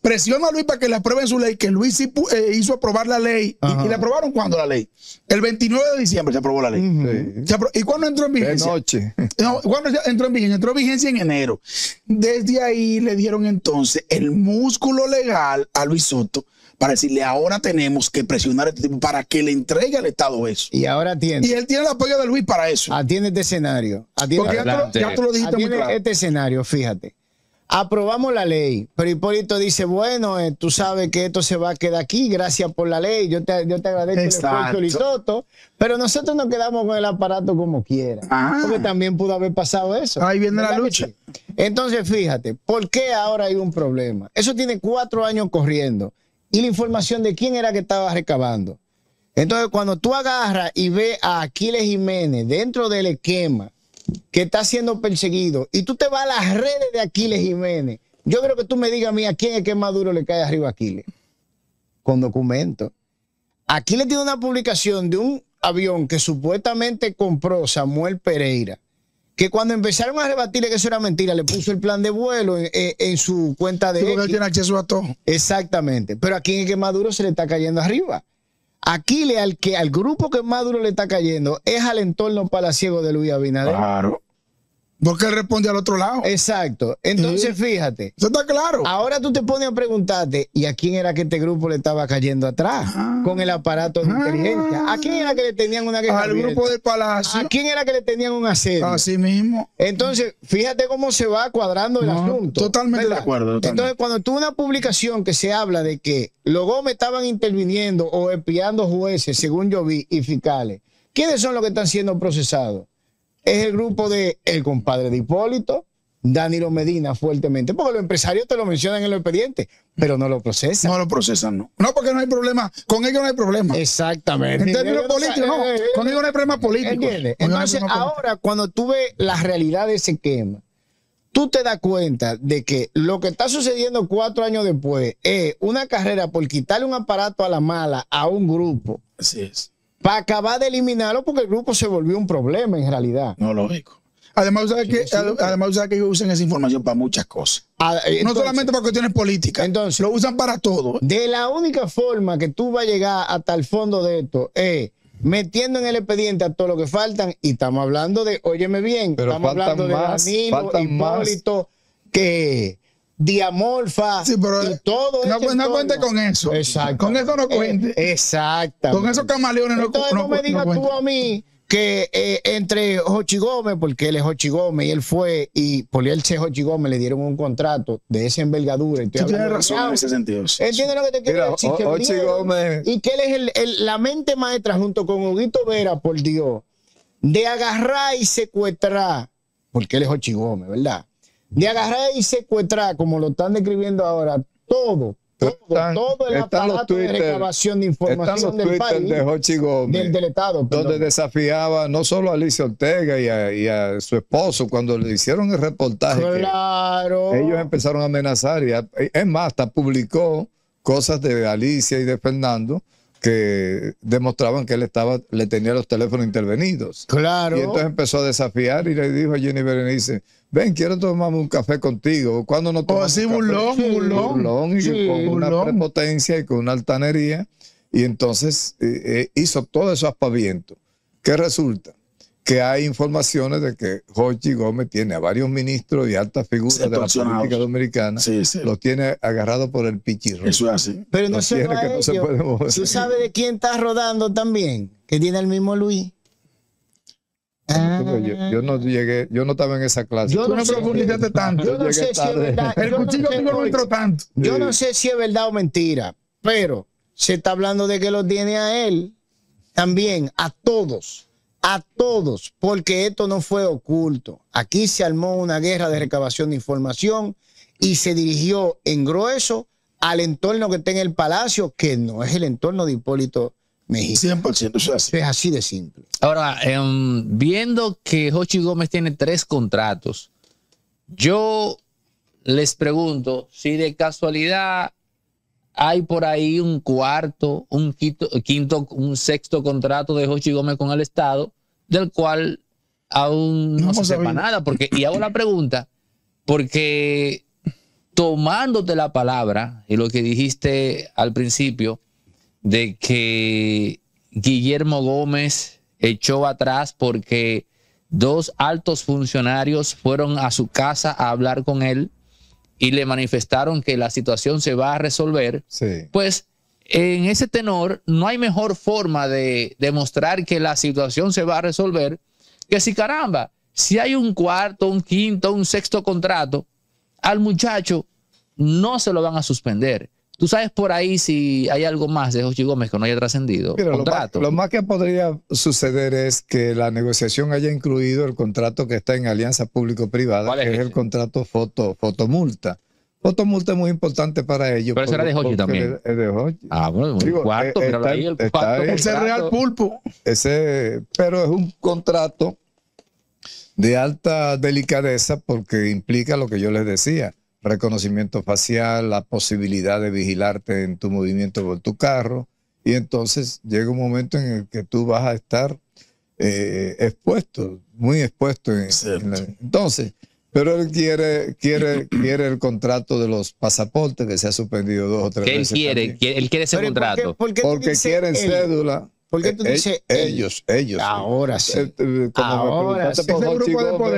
Presiona a Luis para que le aprueben su ley, que Luis eh, hizo aprobar la ley. ¿Y, le aprobaron cuándo la ley? El 29 de diciembre se aprobó la ley. ¿Y cuándo entró en vigencia? De noche. No, ¿Cuándo entró en vigencia? Entró en vigencia en enero. Desde ahí le dieron entonces el músculo legal a Luis Soto para decirle ahora tenemos que presionar a este para que le entregue al Estado eso. Y ahora tiene Y él tiene el apoyo de Luis para eso. Atiende este escenario. ya tú, lo dijiste muy claro. este escenario, fíjate. Aprobamos la ley, pero Hipólito dice, bueno, eh, tú sabes que esto se va a quedar aquí, gracias por la ley, yo te, yo te agradezco el esfuerzo, pero nosotros nos quedamos con el aparato como quiera, ah. porque también pudo haber pasado eso. Ahí viene la lucha. Entonces, fíjate, ¿por qué ahora hay un problema? Eso tiene cuatro años corriendo y la información de quién era que estaba recabando. Entonces, cuando tú agarras y ves a Aquiles Jiménez dentro del esquema que está siendo perseguido y tú te vas a las redes de Aquiles Jiménez, yo creo que tú me digas a mí a quién es que más duro le cae arriba a Aquiles. Con documentos. Aquiles tiene una publicación de un avión que supuestamente compró Samuel Pereira que cuando empezaron a rebatirle que eso era mentira, le puso el plan de vuelo en, su cuenta de... Porque tiene acceso a todo. Exactamente. Pero aquí en que Maduro se le está cayendo arriba. Aquí al, que, al grupo que Maduro le está cayendo es al entorno palaciego de Luis Abinader. Claro. Porque él responde al otro lado. Exacto. Entonces, fíjate. Eso está claro. Ahora tú te pones a preguntarte, ¿y a quién era que este grupo le estaba cayendo atrás? Ah. con el aparato de ah. inteligencia. ¿A quién era que le tenían una guerra? Al grupo del Palacio. ¿A quién era que le tenían un asedio? Así mismo. Entonces, fíjate cómo se va cuadrando el asunto. Totalmente de acuerdo. Entonces, cuando tú una publicación que se habla de que los Gómez estaban interviniendo o espiando jueces, según yo vi, y fiscales, ¿quiénes son los que están siendo procesados? es el grupo de el compadre de Hipólito, Danilo Medina fuertemente, porque los empresarios te lo mencionan en los expediente, pero no lo procesan. No lo procesan, no. No, porque no hay problema. Con ellos no hay problema. Exactamente. En términos políticos, no. Eh, eh, Con ellos no hay problema político. Entonces, ahora, cuando tú ves la realidad de ese quema, tú te das cuenta de que lo que está sucediendo cuatro años después es una carrera por quitarle un aparato a la mala a un grupo. Así es para acabar de eliminarlo porque el grupo se volvió un problema en realidad. No, lógico. Además, ¿sabes que, además, ¿sabes que ellos usan esa información para muchas cosas. Ah, no solamente para cuestiones políticas. Entonces, lo usan para todo. ¿eh? De la única forma que tú vas a llegar hasta el fondo de esto es metiendo en el expediente a todo lo que faltan. Y estamos hablando de, óyeme bien, estamos hablando de Danilo, Hipólito, que diamorfa sí, y todo no, no cuente con eso exacto con eso no eh, cuente exacto con esos camaleones Entonces, no, no, no me digas tú a mí que eh, entre Jochi Gómez, porque él es Jochi Gómez y él fue, y por Polielche Jochi Gómez le dieron un contrato de esa envergadura. Y tienes razón en ese sentido. Entiendes lo que te quiero decir. Jochi Y que él es la mente maestra junto con Huguito Vera, por Dios, de agarrar y secuestrar, porque él es Jochi Gómez, ¿verdad? de agarrar y secuestrar, como lo están describiendo ahora, todo, todo, todo el aparato de recabación de información del país, de del, Estado, donde desafiaba no solo a Alicia Ortega y a, su esposo cuando le hicieron el reportaje. Ellos empezaron a amenazar y es más, hasta publicó cosas de Alicia y de Fernando que demostraban que él estaba, le tenía los teléfonos intervenidos. Claro. Y entonces empezó a desafiar y le dijo a Jenny Berenice, ven, quiero tomarme un café contigo. cuando no oh, tomamos? así un burlón, burlón. y con una prepotencia y con una altanería. Y entonces eh, eh, hizo todo eso aspaviento. ¿Qué resulta? que hay informaciones de que Jorge Gómez tiene a varios ministros y altas figuras de la política dominicana, sí, los tiene agarrado por el pichirro. Eso es así. Pero no, sé. ¿Tú sabes de quién está rodando también? Que tiene el mismo Luis. Yo, no llegué, yo no estaba en esa clase. Yo no, profundizaste tanto. Yo no sé si es verdad. El no, tanto. Yo no sé si es verdad o mentira, pero se está hablando de que lo tiene a él también, a todos a todos, porque esto no fue oculto. Aquí se armó una guerra de recabación de información y se dirigió en grueso al entorno que está en el palacio, que no es el entorno de Hipólito Mejía. 100% es así. Es así de simple. Ahora, em, viendo que Jochi Gómez tiene tres contratos, yo les pregunto si de casualidad hay por ahí un cuarto, un quinto, un sexto contrato de Jochi Gómez con el Estado, del cual aún no, se sepa nada. Porque, y hago la pregunta, porque tomándote la palabra y lo que dijiste al principio de que Guillermo Gómez echó atrás porque dos altos funcionarios fueron a su casa a hablar con él y le manifestaron que la situación se va a resolver, pues en ese tenor no hay mejor forma de demostrar que la situación se va a resolver que si caramba, si hay un cuarto, un quinto, un sexto contrato, al muchacho no se lo van a suspender. Tú sabes por ahí si hay algo más de Jochi Gómez que no haya trascendido. Lo más, lo más que podría suceder es que la negociación haya incluido el contrato que está en alianza público-privada, que es el contrato foto, fotomulta. Fotomulta es muy importante para ellos. Pero era de Hochi también. Es de Ah, bueno, cuarto, eh, ahí el cuarto Ese es Real Pulpo. Ese, pero es un contrato de alta delicadeza porque implica lo que yo les decía reconocimiento facial, la posibilidad de vigilarte en tu movimiento con tu carro. Y entonces llega un momento en el que tú vas a estar eh, expuesto, muy expuesto. En, entonces, pero él quiere, quiere, quiere el contrato de los pasaportes que se ha suspendido dos o tres ¿Qué Él quiere, él quiere ese contrato. porque quieren cédula. ¿Por tú eh, dices eh, ellos? Ellos. Ahora eh, sí. ahora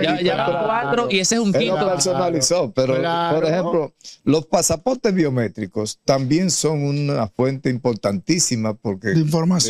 Ya, y ese es un quinto. personalizó, pero por ejemplo, los pasaportes biométricos también son una fuente importantísima porque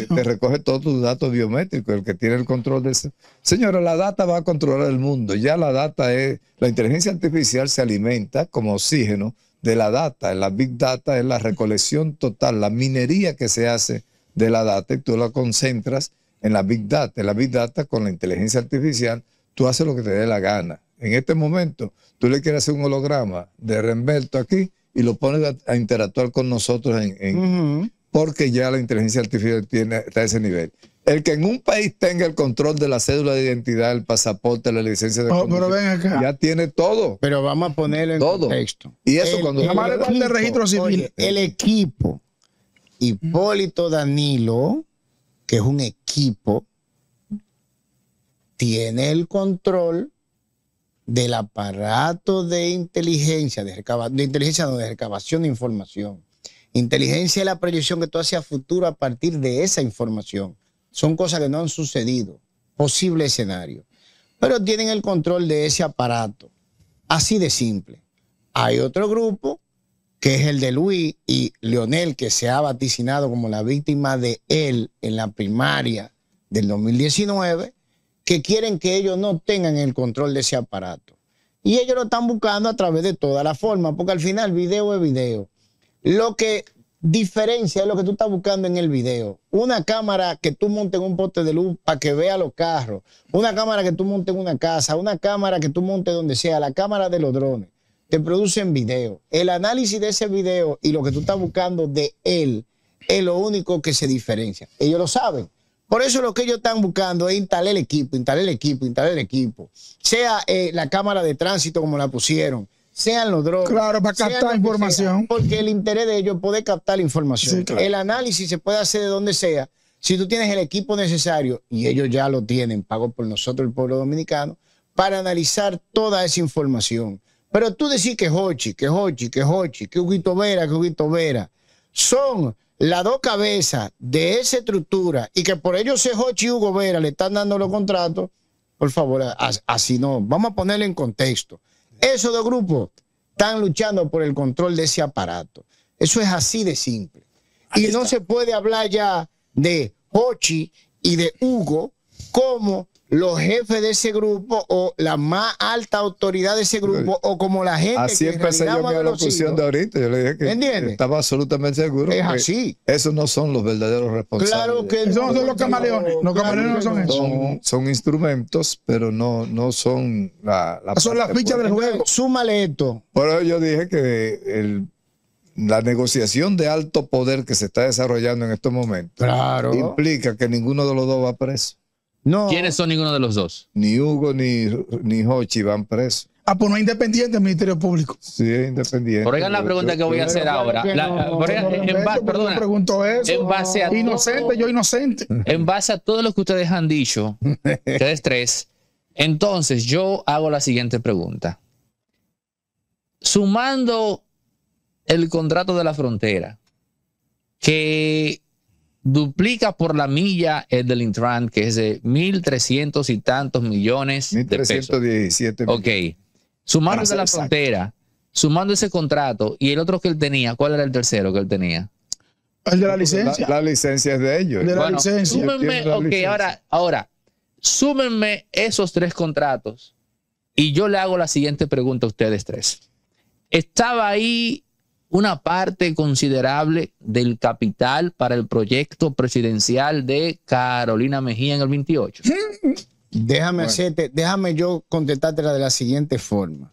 Te, recoge todos tus datos biométricos, el que tiene el control de ese. Señora, la data va a controlar el mundo. Ya la data es, la inteligencia artificial se alimenta como oxígeno de la data. La big data es la recolección total, la minería que se hace de la data y tú la concentras en la Big Data. En la Big Data con la inteligencia artificial, tú haces lo que te dé la gana. En este momento, tú le quieres hacer un holograma de Remberto aquí y lo pones a, interactuar con nosotros en, porque ya la inteligencia artificial tiene, está a ese nivel. El que en un país tenga el control de la cédula de identidad, el pasaporte, la licencia de oh, ya tiene todo. Pero vamos a ponerlo en todo. contexto. Y eso cuando... El, registro civil. el equipo Mm. Hipólito Danilo, que es un equipo, tiene el control del aparato de inteligencia, de, de inteligencia no, de recabación de información. Inteligencia es la proyección que tú haces a futuro a partir de esa información. Son cosas que no han sucedido, posible escenario. Pero tienen el control de ese aparato. Así de simple. Hay otro grupo que es el de Luis y Leonel, que se ha vaticinado como la víctima de él en la primaria del 2019, que quieren que ellos no tengan el control de ese aparato. Y ellos lo están buscando a través de toda la forma, porque al final video es video. Lo que diferencia es lo que tú estás buscando en el video. Una cámara que tú montes en un poste de luz para que vea los carros. Una cámara que tú montes en una casa. Una cámara que tú montes donde sea. La cámara de los drones te producen video. El análisis de ese video y lo que tú estás buscando de él es lo único que se diferencia. Ellos lo saben. Por eso lo que ellos están buscando es instalar el equipo, instalar el equipo, instalar el equipo. Sea eh, la cámara de tránsito como la pusieron, sean los drones. Claro, para captar información. porque el interés de ellos es poder captar la información. El análisis se puede hacer de donde sea. Si tú tienes el equipo necesario, y ellos ya lo tienen, pago por nosotros, el pueblo dominicano, para analizar toda esa información. Pero tú decís que Hochi, que Hochi, que Hochi, que Huguito Vera, que Huguito Vera, son las dos cabezas de esa estructura y que por ello se Hochi y Hugo Vera le están dando los contratos, por favor, así no. Vamos a ponerle en contexto. Esos dos grupos están luchando por el control de ese aparato. Eso es así de simple. y no se puede hablar ya de Hochi y de Hugo como los jefes de ese grupo o la más alta autoridad de ese grupo o como la gente así que empecé yo la locución de ahorita yo le dije que estaba absolutamente seguro es así esos no son los verdaderos responsables claro que no son, los camaleones los camaleones no son, son, son instrumentos pero no no son la, la son las fichas del juego súmale esto eso yo dije que la negociación de alto poder que se está desarrollando en estos momentos claro. implica que ninguno de los dos va preso ¿Quiénes son ninguno de los dos? Ni Hugo ni, ni Hochi van presos. Ah, pues no es independiente el Ministerio Público. Sí, es independiente. Por la pregunta que voy a hacer ahora. en base, a inocente, yo inocente. En base a todo lo que ustedes han dicho, es tres, entonces yo hago la siguiente pregunta. Sumando el contrato de la frontera, que duplica por la milla el del Intran, que es de 1.300 y tantos millones de 1.317 millones. Ok. Sumando de la frontera, sumando ese contrato y el otro que él tenía, ¿cuál era el tercero que él tenía? El de la licencia. La, licencia es de ellos. De la licencia. Súmenme, ok, ahora, ahora, súmenme esos tres contratos y yo le hago la siguiente pregunta a ustedes tres. ¿Estaba ahí una parte considerable del capital para el proyecto presidencial de Carolina Mejía en el 28. Déjame hacerte, déjame yo contestártela de la siguiente forma.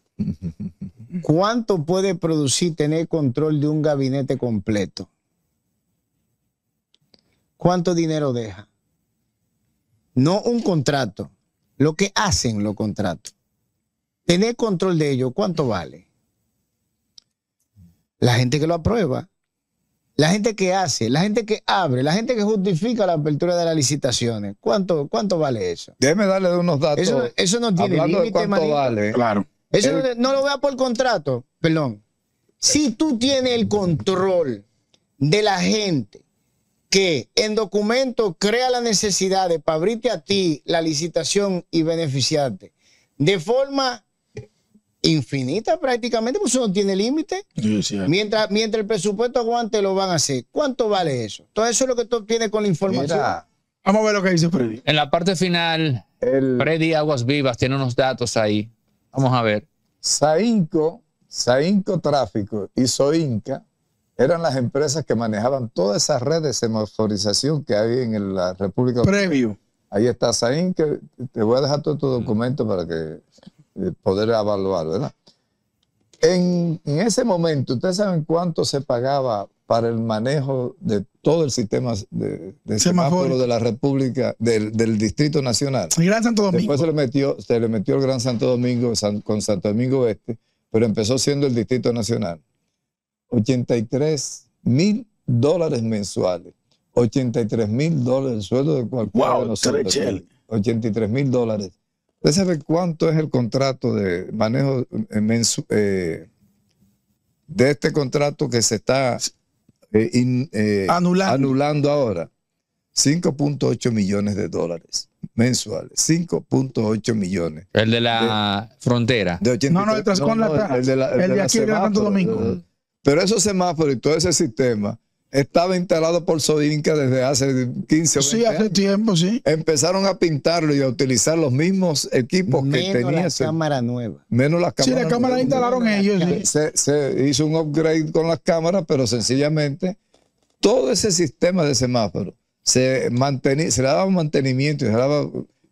¿Cuánto puede producir tener control de un gabinete completo? ¿Cuánto dinero deja? No un contrato, lo que hacen los contratos. Tener control de ello, ¿cuánto vale? la gente que lo aprueba, la gente que hace, la gente que abre, la gente que justifica la apertura de las licitaciones. ¿Cuánto, cuánto vale eso? Déjeme darle unos datos. Eso, no tiene límite, Eso no lo vea por contrato, perdón. Si tú tienes el control de la gente que en documento crea la necesidad de abrirte a ti la licitación y beneficiarte de forma infinita prácticamente, pues eso no tiene límite. Mientras, mientras el presupuesto aguante, lo van a hacer. ¿Cuánto vale eso? Todo eso es lo que tú tienes con la información. Vamos a ver lo que dice Freddy. En la parte final, el... Freddy Aguas Vivas tiene unos datos ahí. Vamos a ver. Sainco, Sainco Tráfico y Soinca eran las empresas que manejaban todas esas redes de motorización que hay en la República Previo. Ahí está Sainca. Te voy a dejar todo tu documento para que eh, poder evaluar, ¿verdad? En, ese momento, ¿ustedes saben cuánto se pagaba para el manejo de todo el sistema de, de de la República, del, Distrito Nacional? El Gran Santo Domingo. Después se le metió, se le metió el Gran Santo Domingo con Santo Domingo Este, pero empezó siendo el Distrito Nacional. 83 mil dólares mensuales. 83 mil dólares el sueldo de cualquiera 83 mil dólares ¿Usted sabe cuánto es el contrato de manejo eh, eh, de este contrato que se está eh, anulando. ahora? 5.8 millones de dólares mensuales. 5.8 millones. El de la frontera. no, no, el, no, el de aquí de, Santo Domingo. Pero esos semáforos y todo ese sistema estaba instalado por Sodinka desde hace 15 o Sí, hace tiempo, sí. Empezaron a pintarlo y a utilizar los mismos equipos que tenía. Menos la cámara nueva. Menos las cámaras Sí, las cámara instalaron ellos. se, hizo un upgrade con las cámaras, pero sencillamente todo ese sistema de semáforo se, se le daba mantenimiento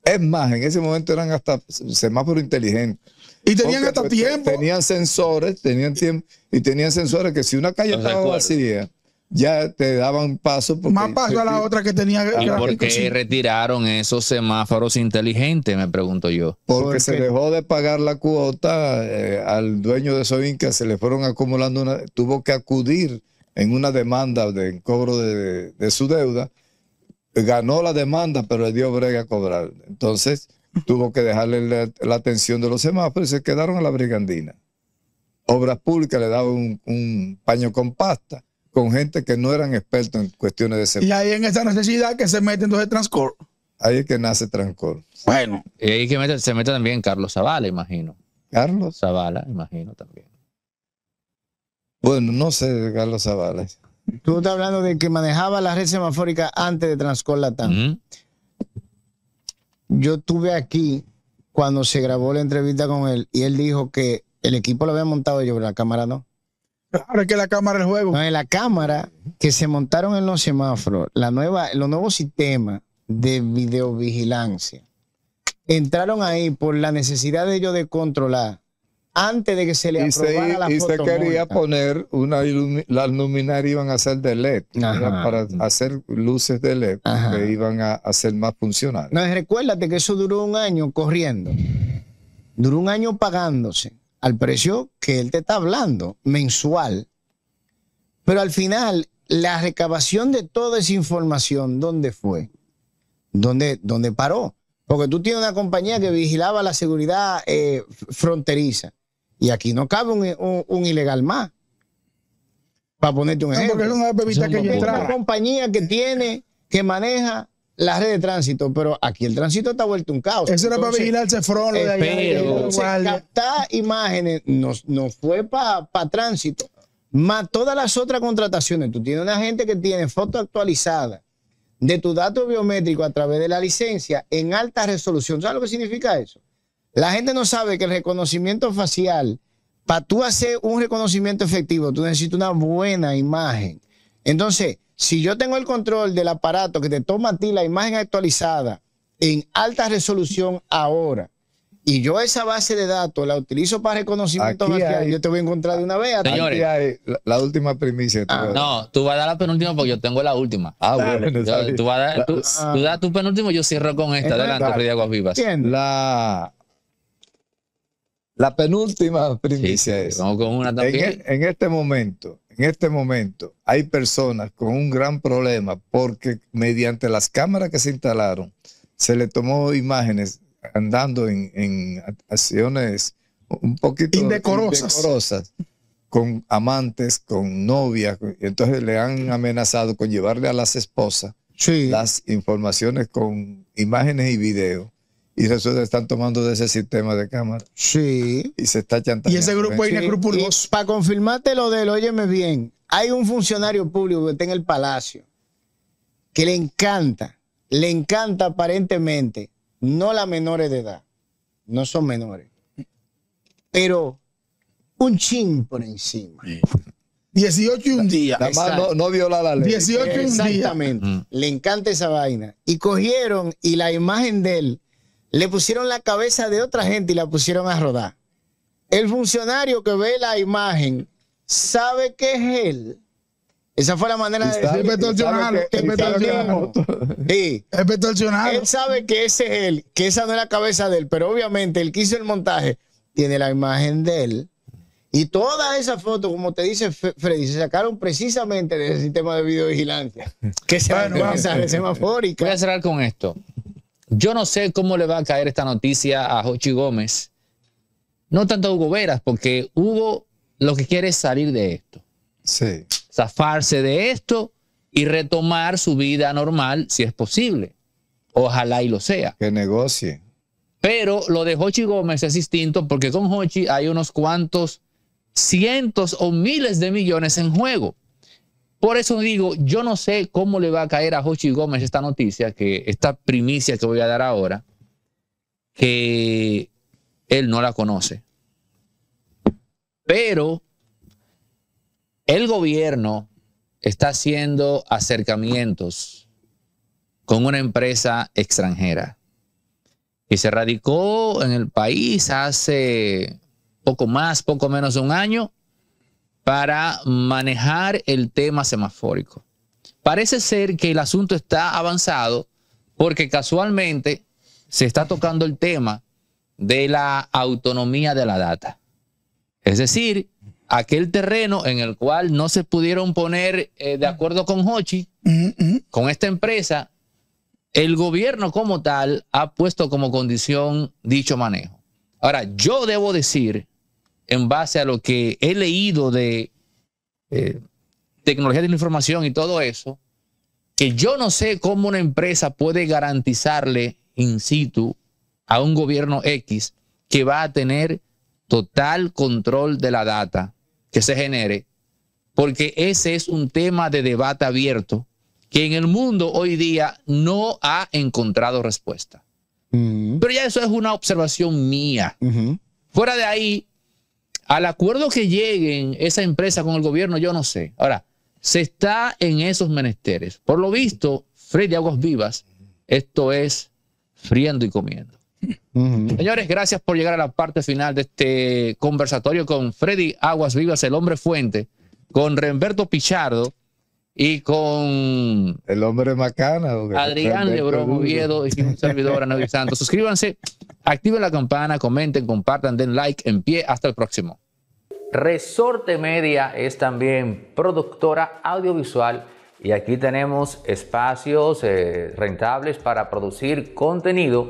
Es más, en ese momento eran hasta semáforos inteligentes. Y tenían hasta tiempo. Tenían sensores, tenían tiempo, y tenían sensores que si una calle estaba vacía, ya te daban paso. Más paso a la otra que tenía. Ah, ¿Y por qué retiraron esos semáforos inteligentes? Me pregunto yo. Porque, se dejó de pagar la cuota eh, al dueño de Soinca, se le fueron acumulando una. Tuvo que acudir en una demanda de cobro de, su deuda. Ganó la demanda, pero le dio brega a cobrar. Entonces tuvo que dejarle la, atención de los semáforos y se quedaron a la brigandina. Obras Públicas le daban un paño con pasta con gente que no eran expertos en cuestiones de seguridad. Y ahí en esa necesidad que se mete entonces Transcor. Ahí es que nace Transcor. Bueno. Y ahí que se mete también Carlos Zavala, imagino. Carlos. Zavala, imagino también. Bueno, no sé Carlos Zavala. Tú estás hablando de que manejaba la red semafórica antes de Transcor Latam. Yo estuve aquí cuando se grabó la entrevista con él y él dijo que el equipo lo había montado yo, pero la cámara no. Ahora es que la cámara del juego. No, en la cámara que se montaron en los semáforos, la nueva, los nuevos sistemas de videovigilancia entraron ahí por la necesidad de ellos de controlar antes de que se le aprobara la y se quería poner una las luminarias iban a ser de LED para hacer luces de LED que iban a, hacer ser más funcionales. No, recuérdate que eso duró un año corriendo, duró un año pagándose al precio que él te está hablando, mensual. Pero al final, la recabación de toda esa información, ¿dónde fue? ¿Dónde, dónde paró? Porque tú tienes una compañía que vigilaba la seguridad eh, fronteriza. Y aquí no cabe un, ilegal más. Para ponerte un ejemplo. una compañía que tiene, que maneja la red de tránsito, pero aquí el tránsito está vuelto un caos. Eso era para vigilar el captar imágenes no, fue para tránsito. Más todas las otras contrataciones. Tú tienes una gente que tiene foto actualizada de tu dato biométrico a través de la licencia en alta resolución. ¿Sabes lo que significa eso? La gente no sabe que el reconocimiento facial, para tú hacer un reconocimiento efectivo, tú necesitas una buena imagen. Entonces, si yo tengo el control del aparato que te toma a ti la imagen actualizada en alta resolución ahora, y yo esa base de datos la utilizo para reconocimiento yo te voy a encontrar de una vez. Señores, la, última primicia. Ah. no, tú vas a dar la penúltima porque yo tengo la última. Ah, bueno. tú vas a dar ah. tu penúltimo yo cierro con esta. Adelante, Freddy Aguas Vivas. La, la penúltima primicia es. con una en e, este momento, en este momento hay personas con un gran problema porque mediante las cámaras que se instalaron se le tomó imágenes andando en, acciones un poquito indecorosas. con amantes, con novias, entonces le han amenazado con llevarle a las esposas las informaciones con imágenes y videos y resulta están tomando de ese sistema de cámara. Sí. Y se está chantando Y ese grupo ¿eh? es inescrupuloso. Para confirmarte lo él, óyeme bien, hay un funcionario público que está en el palacio que le encanta, le encanta aparentemente, no las menores de edad, no son menores, pero un chin por encima. 18 un día. no, viola la ley. 18 un día. Exactamente. Mm. Le encanta esa vaina. Y cogieron y la imagen de él le pusieron la cabeza de otra gente y la pusieron a rodar. El funcionario que ve la imagen sabe que es él. Esa fue la manera de decir. Sí. Él sabe que ese es él, que esa no es la cabeza de él, pero obviamente el que hizo el montaje tiene la imagen de él. Y todas esas fotos, como te dice Freddy, se sacaron precisamente del sistema de videovigilancia, que se bueno, va a semafórica. Voy a cerrar con esto. Yo no sé cómo le va a caer esta noticia a Hochi Gómez, no tanto a Hugo Veras, porque Hugo lo que quiere es salir de esto. Sí. Zafarse de esto y retomar su vida normal si es posible. Ojalá y lo sea. Que negocie. Pero lo de Hochi Gómez es distinto porque con Hochi hay unos cuantos cientos o miles de millones en juego. Por eso digo, yo no sé cómo le va a caer a José Gómez esta noticia, que esta primicia que voy a dar ahora, que él no la conoce. Pero el gobierno está haciendo acercamientos con una empresa extranjera que se radicó en el país hace poco más, poco menos de un año para manejar el tema semafórico. Parece ser que el asunto está avanzado porque casualmente se está tocando el tema de la autonomía de la data. Es decir, aquel terreno en el cual no se pudieron poner eh, de acuerdo con Hochi, con esta empresa, el gobierno como tal ha puesto como condición dicho manejo. Ahora, yo debo decir en base a lo que he leído de eh, tecnología de la información y todo eso, que yo no sé cómo una empresa puede garantizarle in situ a un gobierno X que va a tener total control de la data que se genere, porque ese es un tema de debate abierto que en el mundo hoy día no ha encontrado respuesta. Mm. Pero ya eso es una observación mía. Fuera de ahí, al acuerdo que lleguen esa empresa con el gobierno, yo no sé. Ahora, se está en esos menesteres. Por lo visto, Freddy Aguas Vivas, esto es friendo y comiendo. Señores, gracias por llegar a la parte final de este conversatorio con Freddy Aguas Vivas, el hombre fuente, con Renberto Pichardo y con el hombre macana Adrián Lebron Oviedo y servidor Santos. Suscríbanse, activen la campana, comenten, compartan, den like, en pie, hasta el próximo. Resorte Media es también productora audiovisual y aquí tenemos espacios eh, rentables para producir contenido